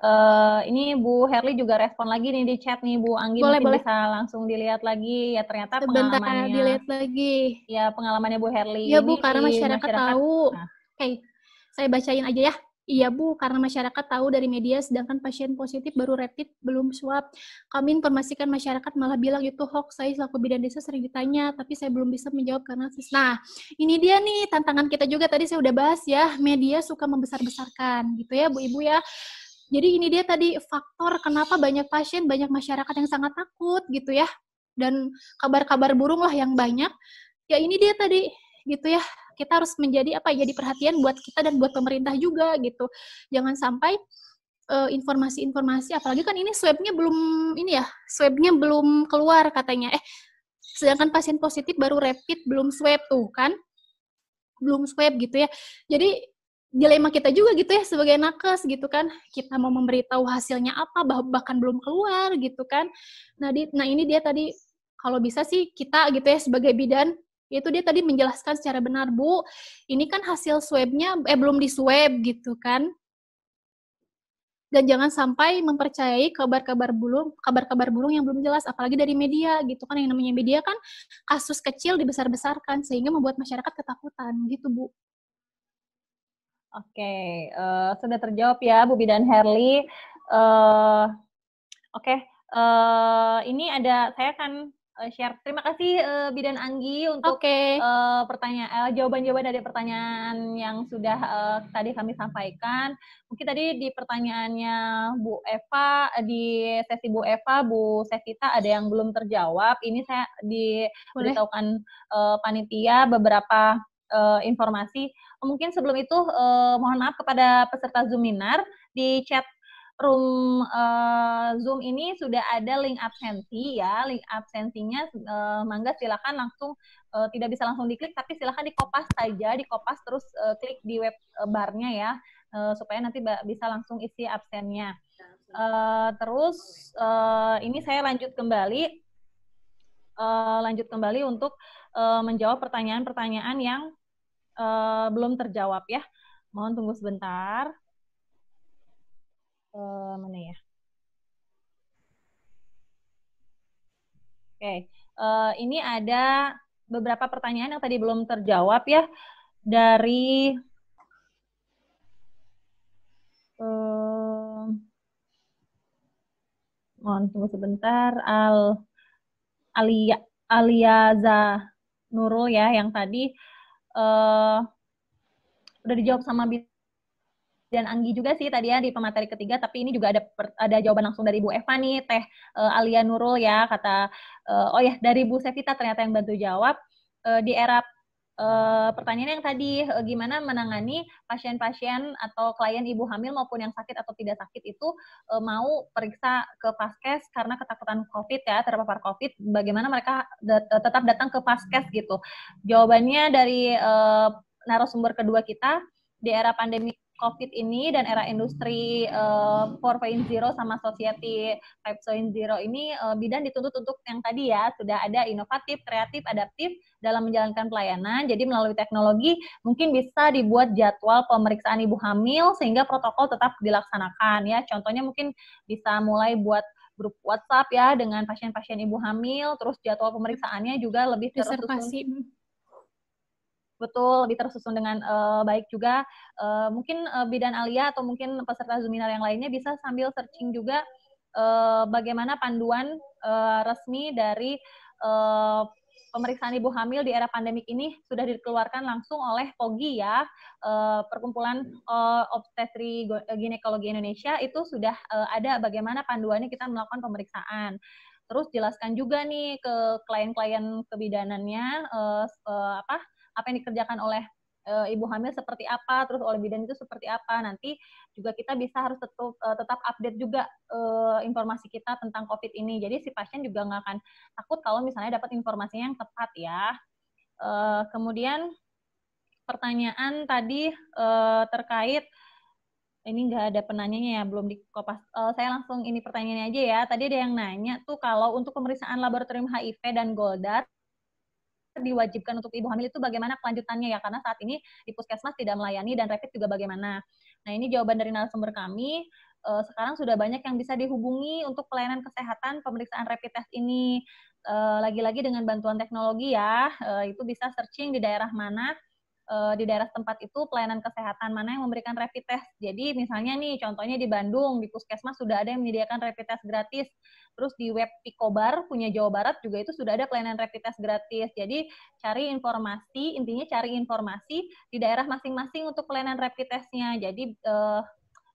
Uh, ini Bu Herli juga respon lagi nih di chat nih Bu Anggi boleh, boleh. bisa langsung dilihat lagi ya
ternyata Sebentar, pengalamannya dilihat lagi ya pengalamannya Bu Herli ya Bu ini karena masyarakat, masyarakat tahu nah. oke okay. saya bacain aja ya Iya Bu, karena masyarakat tahu dari media sedangkan pasien positif baru rapid, belum swab. Kami informasikan masyarakat malah bilang itu hoax. Saya selaku bidan desa sering ditanya, tapi saya belum bisa menjawab karena sis. Nah, ini dia nih tantangan kita juga tadi saya udah bahas ya, media suka membesar-besarkan gitu ya Bu Ibu ya. Jadi ini dia tadi faktor kenapa banyak pasien, banyak masyarakat yang sangat takut gitu ya. Dan kabar-kabar burung lah yang banyak. Ya ini dia tadi gitu ya kita harus menjadi apa jadi perhatian buat kita dan buat pemerintah juga gitu jangan sampai eh, informasi-informasi uh, apalagi kan ini swabnya belum ini ya swabnya belum keluar katanya eh sedangkan pasien positif baru rapid belum swab tuh kan belum swab gitu ya jadi dilema kita juga gitu ya sebagai nakes gitu kan kita mau memberitahu hasilnya apa bahkan belum keluar gitu kan nah di, nah ini dia tadi kalau bisa sih kita gitu ya sebagai bidan itu dia tadi menjelaskan secara benar, Bu. Ini kan hasil swabnya, eh belum di swab gitu kan. Dan jangan sampai mempercayai kabar-kabar burung, kabar-kabar burung yang belum jelas, apalagi dari media gitu kan. Yang namanya media kan kasus kecil dibesar-besarkan sehingga membuat masyarakat ketakutan gitu, Bu.
Oke, okay, uh, eh, sudah terjawab ya Bu Bidan Herli. Uh, Oke, okay, uh, eh, ini ada saya akan Eh, share. Terima kasih uh, eh, Bidan Anggi untuk okay. uh, eh, pertanyaan uh, jawaban-jawaban dari pertanyaan yang sudah uh, tadi kami sampaikan. Mungkin tadi di pertanyaannya Bu Eva di sesi Bu Eva, Bu Sevita ada yang belum terjawab. Ini saya diberitahukan uh, panitia beberapa uh, informasi. Mungkin sebelum itu uh, mohon maaf kepada peserta Zoominar di chat room uh, Zoom ini sudah ada link absensi ya. Link absensinya uh, Mangga silakan langsung uh, tidak bisa langsung diklik tapi silakan dikopas saja, dikopas terus uh, klik di web barnya ya uh, supaya nanti bisa langsung isi absennya. Uh, terus uh, ini saya lanjut kembali uh, lanjut kembali untuk uh, menjawab pertanyaan-pertanyaan yang uh, belum terjawab ya. Mohon tunggu sebentar uh, mana ya? Oke, okay. uh, eh, ini ada beberapa pertanyaan yang tadi belum terjawab ya dari uh, mohon tunggu sebentar Al Alia Aliaza Nurul ya yang tadi uh, udah dijawab sama dan Anggi juga sih tadi ya di pemateri ketiga tapi ini juga ada ada jawaban langsung dari Bu Eva nih Teh uh, Alia Nurul ya kata uh, oh ya dari Bu Sevita ternyata yang bantu jawab uh, di era uh, pertanyaan yang tadi uh, gimana menangani pasien-pasien atau klien ibu hamil maupun yang sakit atau tidak sakit itu uh, mau periksa ke paskes karena ketakutan covid ya terpapar covid bagaimana mereka dat tetap datang ke paskes gitu jawabannya dari uh, narasumber kedua kita di era pandemi COVID ini dan era industri uh, eh, 4.0 sama society 5.0 ini uh, bidan dituntut untuk yang tadi ya sudah ada inovatif, kreatif, adaptif dalam menjalankan pelayanan. Jadi melalui teknologi mungkin bisa dibuat jadwal pemeriksaan ibu hamil sehingga protokol tetap dilaksanakan ya. Contohnya mungkin bisa mulai buat grup WhatsApp ya dengan pasien-pasien ibu hamil, terus jadwal pemeriksaannya juga lebih terus betul lebih tersusun dengan uh, baik juga. Uh, mungkin uh, bidan Alia atau mungkin peserta seminar yang lainnya bisa sambil searching juga uh, bagaimana panduan uh, resmi dari uh, pemeriksaan ibu hamil di era pandemik ini sudah dikeluarkan langsung oleh POGI ya, Perkumpulan Obstetri Ginekologi Indonesia itu sudah ada bagaimana panduannya kita melakukan pemeriksaan. Terus jelaskan juga nih ke klien-klien kebidanannya apa apa yang dikerjakan oleh e, ibu hamil seperti apa, terus oleh bidan itu seperti apa. Nanti juga kita bisa harus tetap e, eh, tetap update juga e, informasi kita tentang COVID ini. Jadi si pasien juga nggak akan takut kalau misalnya dapat informasinya yang tepat ya. E, kemudian pertanyaan tadi e, terkait ini nggak ada penanyanya ya, belum dikopas. Uh, saya langsung ini pertanyaannya aja ya. Tadi ada yang nanya tuh kalau untuk pemeriksaan laboratorium HIV dan Goldar, diwajibkan untuk ibu hamil itu bagaimana kelanjutannya ya karena saat ini di puskesmas tidak melayani dan rapid juga bagaimana. Nah, ini jawaban dari narasumber kami. Eh, sekarang sudah banyak yang bisa dihubungi untuk pelayanan kesehatan pemeriksaan rapid test ini. Eh, lagi-lagi dengan bantuan teknologi ya, eh, itu bisa searching di daerah mana uh, di daerah tempat itu pelayanan kesehatan mana yang memberikan rapid test. Jadi misalnya nih contohnya di Bandung di Puskesmas sudah ada yang menyediakan rapid test gratis. Terus di web Pikobar punya Jawa Barat juga itu sudah ada pelayanan rapid test gratis. Jadi cari informasi, intinya cari informasi di daerah masing-masing untuk pelayanan rapid testnya. Jadi uh,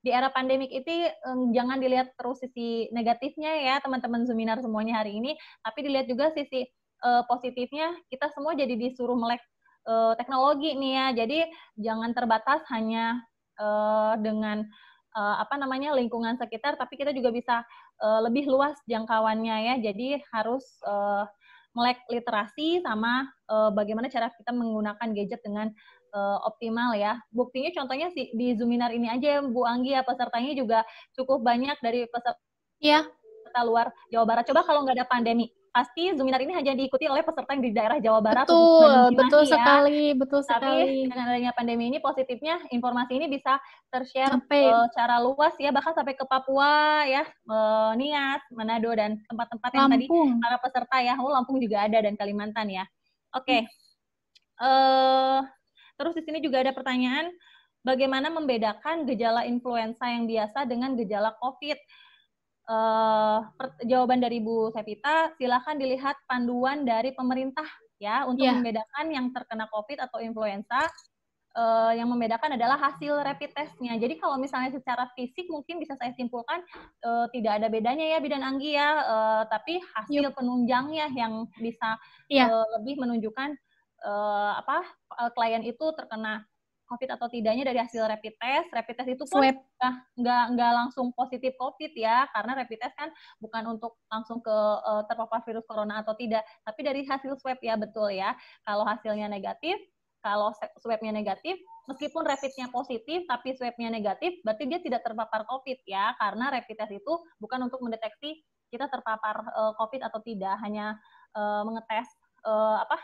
di era pandemik itu eh, jangan dilihat terus sisi negatifnya ya teman-teman seminar semuanya hari ini, tapi dilihat juga sisi positifnya kita semua jadi disuruh melek uh, teknologi nih ya. Jadi jangan terbatas hanya uh, dengan uh, apa namanya lingkungan sekitar, tapi kita juga bisa uh, lebih luas jangkauannya ya. Jadi harus uh, melek literasi sama uh, bagaimana cara kita menggunakan gadget dengan optimal ya. Buktinya contohnya si, di Zoominar ini aja Bu Anggi ya pesertanya juga cukup banyak dari iya. peserta yeah. luar Jawa Barat. Coba kalau nggak ada pandemi, pasti seminar ini hanya diikuti oleh peserta yang di daerah Jawa Barat. Betul, ya. betul ya. sekali, betul Tapi, sekali. Tapi dengan adanya pandemi ini positifnya informasi ini bisa tershare secara luas ya, bahkan sampai ke Papua ya, uh, Nias, Manado dan tempat-tempat yang tadi para peserta ya, oh Lampung juga ada dan Kalimantan ya. Oke. Okay. Hmm. Uh, eh, terus di sini juga ada pertanyaan bagaimana membedakan gejala influenza yang biasa dengan gejala COVID? uh, jawaban dari Bu Sepita, silakan dilihat panduan dari pemerintah ya untuk yeah. membedakan yang terkena COVID atau influenza. Uh, yang membedakan adalah hasil rapid testnya. Jadi kalau misalnya secara fisik mungkin bisa saya simpulkan uh, tidak ada bedanya ya bidan Anggi ya, uh, tapi hasil yep. Iya. penunjangnya yang bisa yeah. Iya. uh, lebih menunjukkan uh, apa klien itu terkena COVID atau tidaknya dari hasil rapid test. Rapid test itu pun Swab. nggak nggak langsung positif COVID ya, karena rapid test kan bukan untuk langsung ke uh, terpapar virus corona atau tidak, tapi dari hasil swab ya betul ya. Kalau hasilnya negatif, kalau swabnya negatif, meskipun rapidnya positif tapi swabnya negatif, berarti dia tidak terpapar COVID ya, karena rapid test itu bukan untuk mendeteksi kita terpapar uh, COVID atau tidak, hanya uh, mengetes uh, apa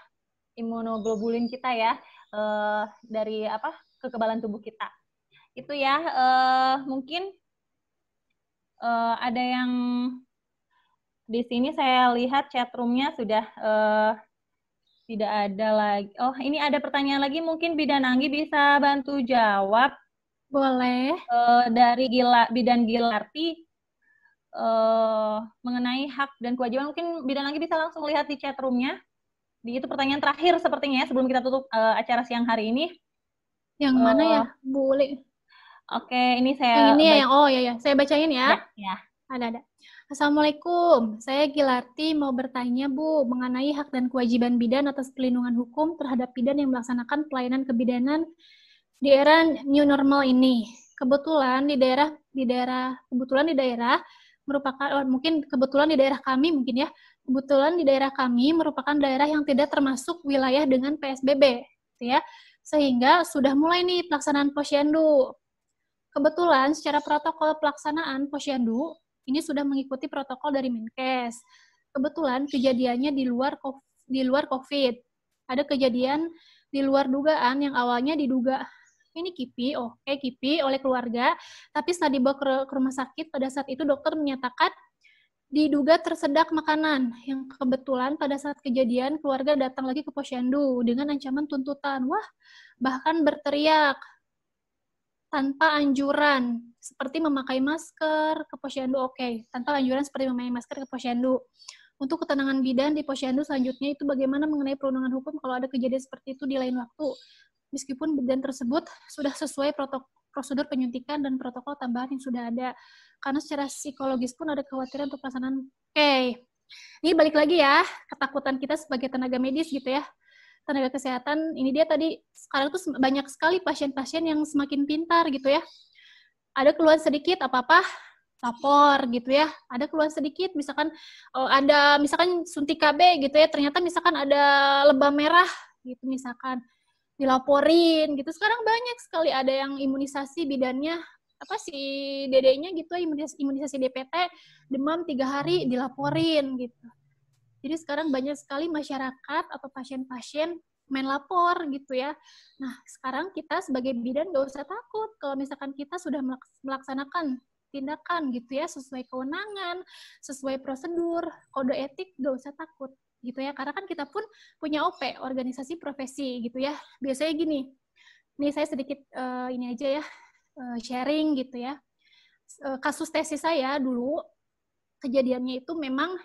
imunoglobulin kita ya uh, dari apa kekebalan tubuh kita. Itu ya uh, mungkin uh, ada yang di sini saya lihat chat roomnya sudah uh, tidak ada lagi. Oh, ini ada pertanyaan lagi mungkin Bidan Anggi bisa bantu jawab. Boleh. Uh, dari Gila, Bidan Gilarti uh, mengenai hak dan kewajiban mungkin Bidan Anggi bisa langsung lihat di chat roomnya. Di Itu pertanyaan terakhir sepertinya ya sebelum kita tutup uh, acara siang hari ini. Yang uh, mana ya? Eh,
Boleh. Oke, okay, ini saya yang ini ya, yang oh ya ya, saya bacain ya. Ya. ya. Ada ada. Assalamualaikum, saya Gilarti mau bertanya Bu mengenai hak dan kewajiban bidan atas pelindungan hukum terhadap bidan yang melaksanakan pelayanan kebidanan di era new normal ini. Kebetulan di daerah di daerah kebetulan di daerah merupakan oh, mungkin kebetulan di daerah kami mungkin ya kebetulan di daerah kami merupakan daerah yang tidak termasuk wilayah dengan PSBB, gitu ya. Sehingga sudah mulai nih pelaksanaan posyandu. Kebetulan secara protokol pelaksanaan posyandu ini sudah mengikuti protokol dari Menkes. Kebetulan kejadiannya di luar di luar COVID. Ada kejadian di luar dugaan yang awalnya diduga ini kipi, oke oh, kipi oleh keluarga, tapi setelah dibawa ke rumah sakit pada saat itu dokter menyatakan diduga tersedak makanan yang kebetulan pada saat kejadian keluarga datang lagi ke posyandu dengan ancaman tuntutan. Wah, bahkan berteriak tanpa anjuran seperti memakai masker ke posyandu. Oke, okay. tanpa anjuran seperti memakai masker ke posyandu. Untuk ketenangan bidan di posyandu selanjutnya itu bagaimana mengenai perundangan hukum kalau ada kejadian seperti itu di lain waktu. Meskipun bidan tersebut sudah sesuai protokol prosedur penyuntikan dan protokol tambahan yang sudah ada. Karena secara psikologis pun ada kekhawatiran untuk pelaksanaan. Oke, okay. ini balik lagi ya, ketakutan kita sebagai tenaga medis gitu ya tenaga kesehatan ini dia tadi sekarang tuh banyak sekali pasien-pasien yang semakin pintar gitu ya ada keluhan sedikit apa apa lapor gitu ya ada keluhan sedikit misalkan oh, ada misalkan suntik KB gitu ya ternyata misalkan ada lebam merah gitu misalkan dilaporin gitu. Sekarang banyak sekali ada yang imunisasi bidannya apa sih dedenya gitu imunisasi, imunisasi DPT demam tiga hari hmm. dilaporin gitu. Jadi sekarang banyak sekali masyarakat atau pasien-pasien main lapor gitu ya. Nah sekarang kita sebagai bidan gak usah takut kalau misalkan kita sudah melaksanakan tindakan gitu ya sesuai kewenangan, sesuai prosedur, kode etik gak usah takut gitu ya karena kan kita pun punya OP organisasi profesi gitu ya biasanya gini nih saya sedikit uh, ini aja ya uh, sharing gitu ya uh, kasus tesis saya dulu kejadiannya itu memang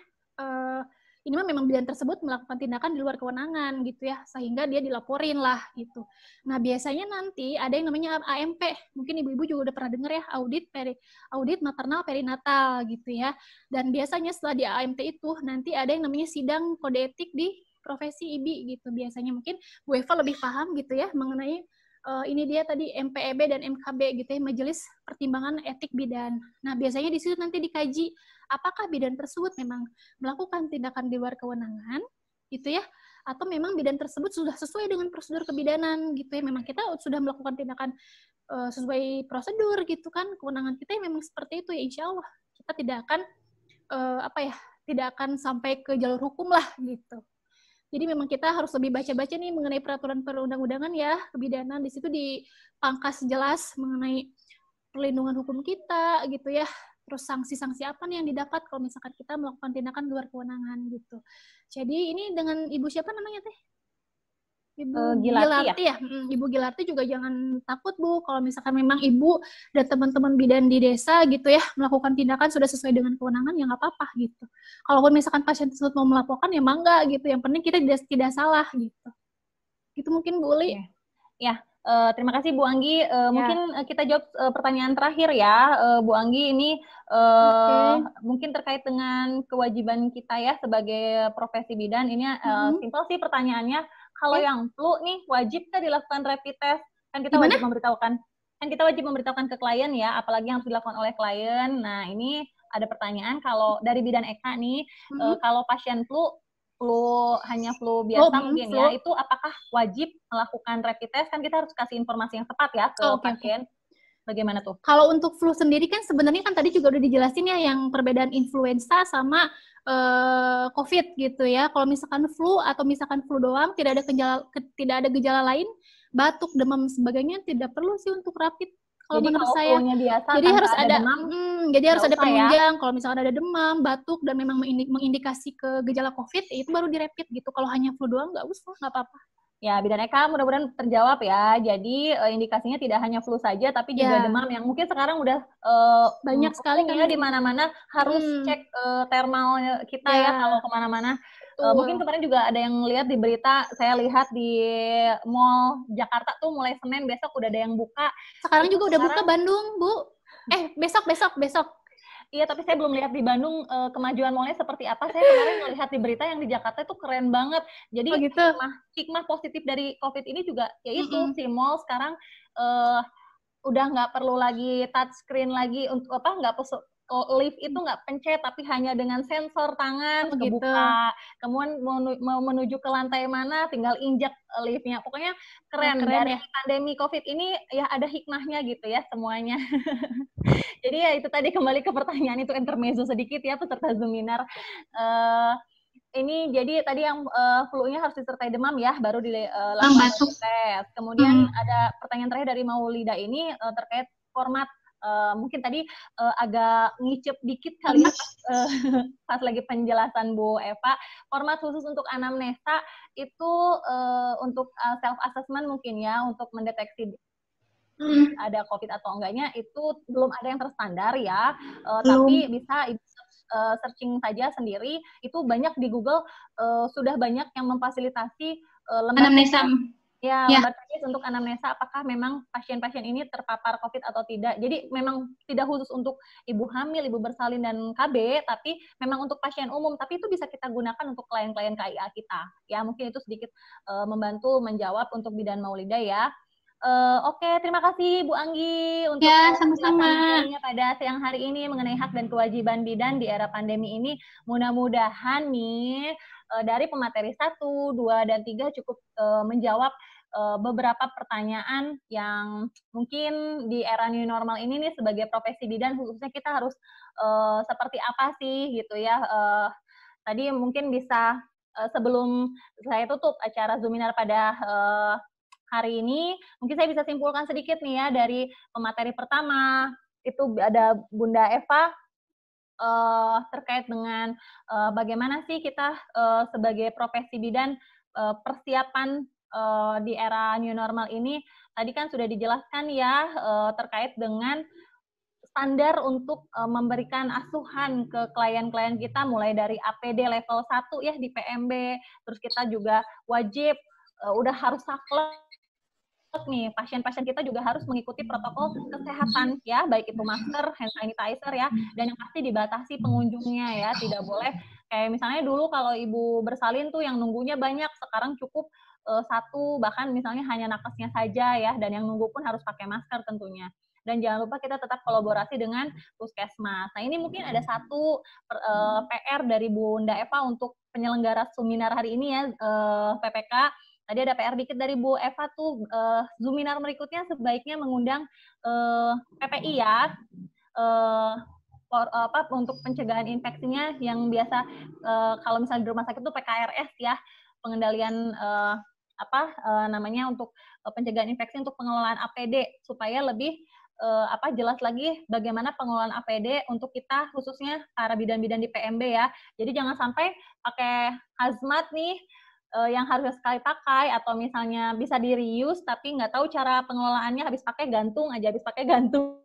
ini mah memang bidan tersebut melakukan tindakan di luar kewenangan gitu ya sehingga dia dilaporin lah gitu nah biasanya nanti ada yang namanya AMP mungkin ibu-ibu juga udah pernah dengar ya audit peri audit maternal perinatal gitu ya dan biasanya setelah di AMP itu nanti ada yang namanya sidang kode etik di profesi IBI gitu biasanya mungkin Bu Eva lebih paham gitu ya mengenai uh, ini dia tadi MPEB dan MKB gitu ya, Majelis Pertimbangan Etik Bidan. Nah, biasanya di situ nanti dikaji apakah bidan tersebut memang melakukan tindakan di luar kewenangan gitu ya atau memang bidan tersebut sudah sesuai dengan prosedur kebidanan gitu ya memang kita sudah melakukan tindakan uh, sesuai prosedur gitu kan kewenangan kita memang seperti itu ya insya Allah kita tidak akan uh, apa ya tidak akan sampai ke jalur hukum lah gitu jadi memang kita harus lebih baca-baca nih mengenai peraturan perundang-undangan ya kebidanan di situ dipangkas jelas mengenai perlindungan hukum kita gitu ya terus sanksi-sanksi apa nih yang didapat kalau misalkan kita melakukan tindakan luar kewenangan gitu. Jadi ini dengan ibu siapa namanya teh? Ibu uh, eh, Gilati, Gilati ya? ya. Ibu Gilati juga jangan takut Bu kalau misalkan memang Ibu dan teman-teman bidan di desa gitu ya melakukan tindakan sudah sesuai dengan kewenangan ya nggak apa-apa gitu. Kalaupun misalkan pasien tersebut mau melaporkan ya mangga gitu. Yang penting kita tidak tidak salah gitu. Itu mungkin boleh. Uli. Yeah. ya. Uh, terima kasih Bu Anggi.
Uh, ya. Mungkin eh, kita jawab uh, pertanyaan terakhir ya, uh, Bu Anggi. Ini uh, okay. mungkin terkait dengan kewajiban kita ya sebagai profesi bidan. Ini uh, mm-hmm. simpel sih pertanyaannya. Kalau okay. yang flu nih, wajibkah dilakukan rapid test? Kan kita Gimana? wajib memberitahukan. Kan kita wajib memberitahukan ke klien ya, apalagi yang harus dilakukan oleh klien. Nah ini ada pertanyaan kalau dari bidan Eka nih, mm-hmm. uh, kalau pasien flu flu hanya flu oh, biasa oh, mungkin flu. ya itu apakah wajib melakukan rapid test kan kita harus kasih informasi yang tepat ya
ke oh, okay, pasien Bagaimana tuh? Kalau untuk flu sendiri kan sebenarnya kan tadi juga udah dijelasin ya yang perbedaan influenza sama uh, COVID gitu ya. Kalau misalkan flu atau misalkan flu doang tidak ada gejala tidak ada gejala lain, batuk, demam sebagainya tidak perlu sih untuk rapid kalau menurut kalau saya biasa, jadi harus ada, ada demam, hmm, jadi harus ada ya. penunjang ya. kalau misalnya ada demam batuk dan memang mengindikasi ke gejala covid ya itu baru direpit gitu kalau hanya flu doang nggak usah nggak apa-apa
Ya, Bidan Eka mudah-mudahan terjawab ya. Jadi eh, indikasinya tidak hanya flu saja tapi juga ya. demam yang mungkin sekarang udah uh, banyak sekali Karena ya kan di mana-mana harus hmm. cek uh, eh, thermal kita ya, ya kalau kemana-mana. Betul. Uh, mungkin kemarin juga ada yang lihat di berita, saya lihat di mall Jakarta tuh mulai Senin besok udah ada yang buka. Sekarang juga udah buka Bandung, Bu. Eh, besok besok besok. Iya, tapi saya belum lihat di Bandung uh, kemajuan mallnya seperti apa. Saya kemarin melihat di berita yang di Jakarta itu keren banget. Jadi oh gitu. hikmah, hikmah positif dari COVID ini juga yaitu mm -hmm. si mall sekarang uh, udah nggak perlu lagi touch screen lagi untuk apa nggak Oh, lift itu nggak pencet tapi hanya dengan sensor tangan oh, gitu. Kemudian mau menuju ke lantai mana tinggal injak eh, liftnya. Pokoknya keren, oh, keren dari ya. pandemi Covid ini ya ada hikmahnya gitu ya semuanya. Jadi ya itu tadi kembali ke pertanyaan itu intermezzo sedikit ya peserta seminar. Uh, eh, ini jadi tadi yang uh, flu-nya harus disertai demam ya, baru dilakukan uh, tes. Kemudian hmm. ada pertanyaan terakhir dari Maulida ini uh, terkait format uh, mungkin tadi uh, agak ngicip dikit kali ya uh, pas lagi penjelasan Bu Eva. Format khusus untuk anamnesa itu uh, untuk uh, self assessment mungkin ya untuk mendeteksi hmm. ada COVID atau enggaknya itu belum ada yang terstandar ya. Uh, Tapi bisa uh, searching saja sendiri itu banyak di Google uh, sudah banyak yang memfasilitasi uh, lembaga anamnesa Ya, ya. Mbak Tadis untuk anamnesa apakah memang pasien-pasien ini terpapar COVID atau tidak. Jadi memang tidak khusus untuk ibu hamil, ibu bersalin dan KB, tapi memang untuk pasien umum. Tapi itu bisa kita gunakan untuk klien-klien KIA kita. Ya, mungkin itu sedikit uh, membantu menjawab untuk bidan Maulida ya. Uh, Oke, okay, terima kasih Bu Anggi untuk ya, sama-sama. pada siang hari ini mengenai hak dan kewajiban bidan di era pandemi ini. Mudah-mudahan nih uh, dari pemateri 1, 2, dan 3 cukup uh, menjawab uh, beberapa pertanyaan yang mungkin di era new normal ini nih sebagai profesi bidan khususnya kita harus uh, seperti apa sih gitu ya. Uh, tadi mungkin bisa uh, sebelum saya tutup acara Zoominar pada uh, hari ini, mungkin saya bisa simpulkan sedikit nih ya dari pemateri pertama, itu ada Bunda Eva uh, terkait dengan uh, bagaimana sih kita uh, sebagai profesi bidan uh, persiapan uh, di era new normal ini tadi kan sudah dijelaskan ya uh, terkait dengan standar untuk uh, memberikan asuhan ke klien-klien kita mulai dari APD level 1 ya di PMB terus kita juga wajib uh, udah harus saklek nih pasien-pasien kita juga harus mengikuti protokol kesehatan ya baik itu masker, hand sanitizer ya dan yang pasti dibatasi pengunjungnya ya tidak boleh kayak misalnya dulu kalau ibu bersalin tuh yang nunggunya banyak sekarang cukup uh, satu bahkan misalnya hanya nakesnya saja ya dan yang nunggu pun harus pakai masker tentunya dan jangan lupa kita tetap kolaborasi dengan puskesmas. Nah ini mungkin ada satu uh, eh, PR dari Bunda Eva untuk penyelenggara seminar hari ini ya uh, eh, PPK Tadi ada PR dikit dari Bu Eva tuh uh, Zoominar berikutnya sebaiknya mengundang uh, eh, PPI ya. Uh, eh, for, apa untuk pencegahan infeksinya yang biasa uh, kalau misalnya di rumah sakit tuh PKRS ya, pengendalian uh, apa uh, namanya untuk pencegahan infeksi untuk pengelolaan APD supaya lebih uh, apa jelas lagi bagaimana pengelolaan APD untuk kita khususnya para bidan-bidan di PMB ya. Jadi jangan sampai pakai hazmat nih uh, yang harus sekali pakai atau misalnya bisa di reuse tapi nggak tahu cara pengelolaannya habis pakai gantung aja habis pakai gantung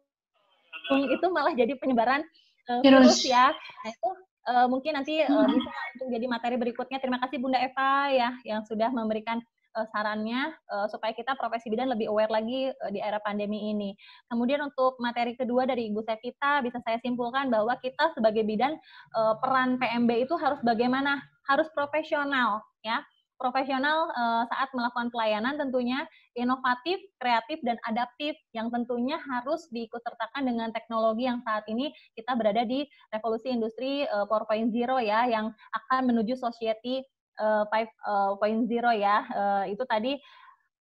itu malah jadi penyebaran uh, virus ya nah, itu uh, mungkin nanti uh, bisa untuk jadi materi berikutnya terima kasih Bunda Eva ya yang sudah memberikan uh, sarannya uh, supaya kita profesi bidan lebih aware lagi uh, di era pandemi ini. Kemudian untuk materi kedua dari Ibu Sevita bisa saya simpulkan bahwa kita sebagai bidan uh, peran PMB itu harus bagaimana? Harus profesional ya profesional uh, saat melakukan pelayanan tentunya inovatif, kreatif dan adaptif yang tentunya harus diikutsertakan dengan teknologi yang saat ini kita berada di revolusi industri uh, eh, 4.0 ya yang akan menuju society uh, eh, 5.0 ya. Uh, itu tadi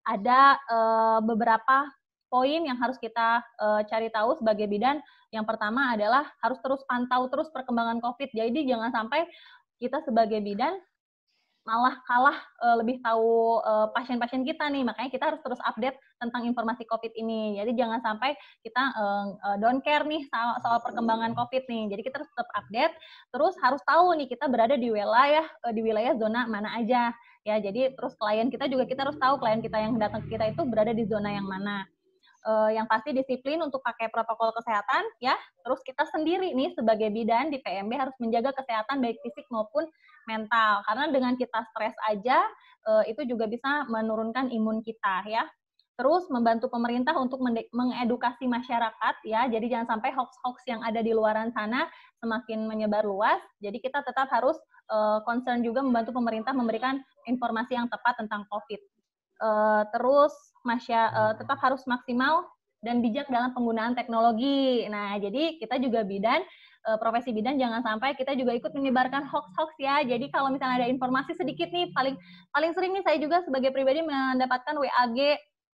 ada uh, beberapa poin yang harus kita uh, cari tahu sebagai bidan. Yang pertama adalah harus terus pantau terus perkembangan COVID. Jadi jangan sampai kita sebagai bidan malah kalah uh, lebih tahu eh, pasien-pasien kita nih. Makanya kita harus terus update tentang informasi COVID ini. Jadi jangan sampai kita uh, don't care nih soal, soal perkembangan COVID nih. Jadi kita harus tetap update. Terus harus tahu nih kita berada di wilayah uh, di wilayah zona mana aja. Ya, jadi terus klien kita juga kita harus tahu klien kita yang datang ke kita itu berada di zona yang mana uh, yang pasti disiplin untuk pakai protokol kesehatan ya. Terus kita sendiri nih sebagai bidan di PMB harus menjaga kesehatan baik fisik maupun mental karena dengan kita stres aja uh, itu juga bisa menurunkan imun kita ya. Terus membantu pemerintah untuk mengedukasi masyarakat ya. Jadi jangan sampai hoax-hoax yang ada di luaran sana semakin menyebar luas. Jadi kita tetap harus uh, concern juga membantu pemerintah memberikan informasi yang tepat tentang COVID uh, terus masya uh, tetap harus maksimal dan bijak dalam penggunaan teknologi. Nah, jadi kita juga bidan uh, profesi bidan jangan sampai kita juga ikut menyebarkan hoax-hoax ya. Jadi kalau misalnya ada informasi sedikit nih paling paling sering nih saya juga sebagai pribadi mendapatkan WAG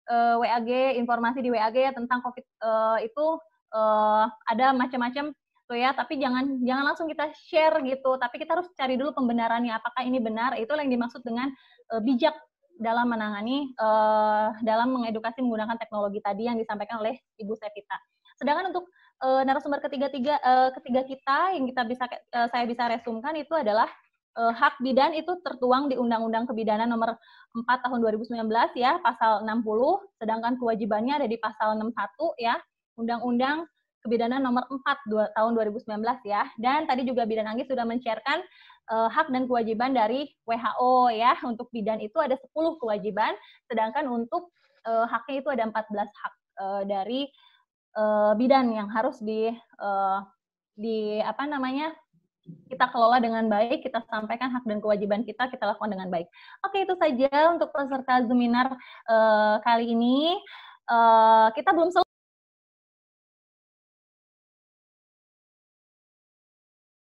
uh, WAG informasi di WAG ya tentang Covid uh, itu uh, ada macam-macam tuh ya, tapi jangan jangan langsung kita share gitu. Tapi kita harus cari dulu pembenarannya apakah ini benar. Itu yang dimaksud dengan uh, bijak dalam menangani uh, dalam mengedukasi menggunakan teknologi tadi yang disampaikan oleh Ibu Sevita. Sedangkan untuk uh, narasumber ketiga-tiga uh, eh, ketiga kita yang kita bisa uh, saya bisa resumkan itu adalah uh, hak bidan itu tertuang di Undang-Undang Kebidanan nomor 4 tahun 2019 ya, pasal 60, sedangkan kewajibannya ada di pasal 61 ya, Undang-Undang Kebidanan nomor 4 2, tahun 2019 ya. Dan tadi juga Bidan Anggi sudah men uh, hak dan kewajiban dari WHO ya. Untuk bidan itu ada 10 kewajiban, sedangkan untuk uh, haknya itu ada 14 hak uh, dari uh, bidan yang harus di uh, di apa namanya? kita kelola dengan baik, kita sampaikan hak dan kewajiban kita, kita lakukan dengan baik. Oke, itu saja untuk peserta seminar uh, kali ini. Uh, kita belum
selesai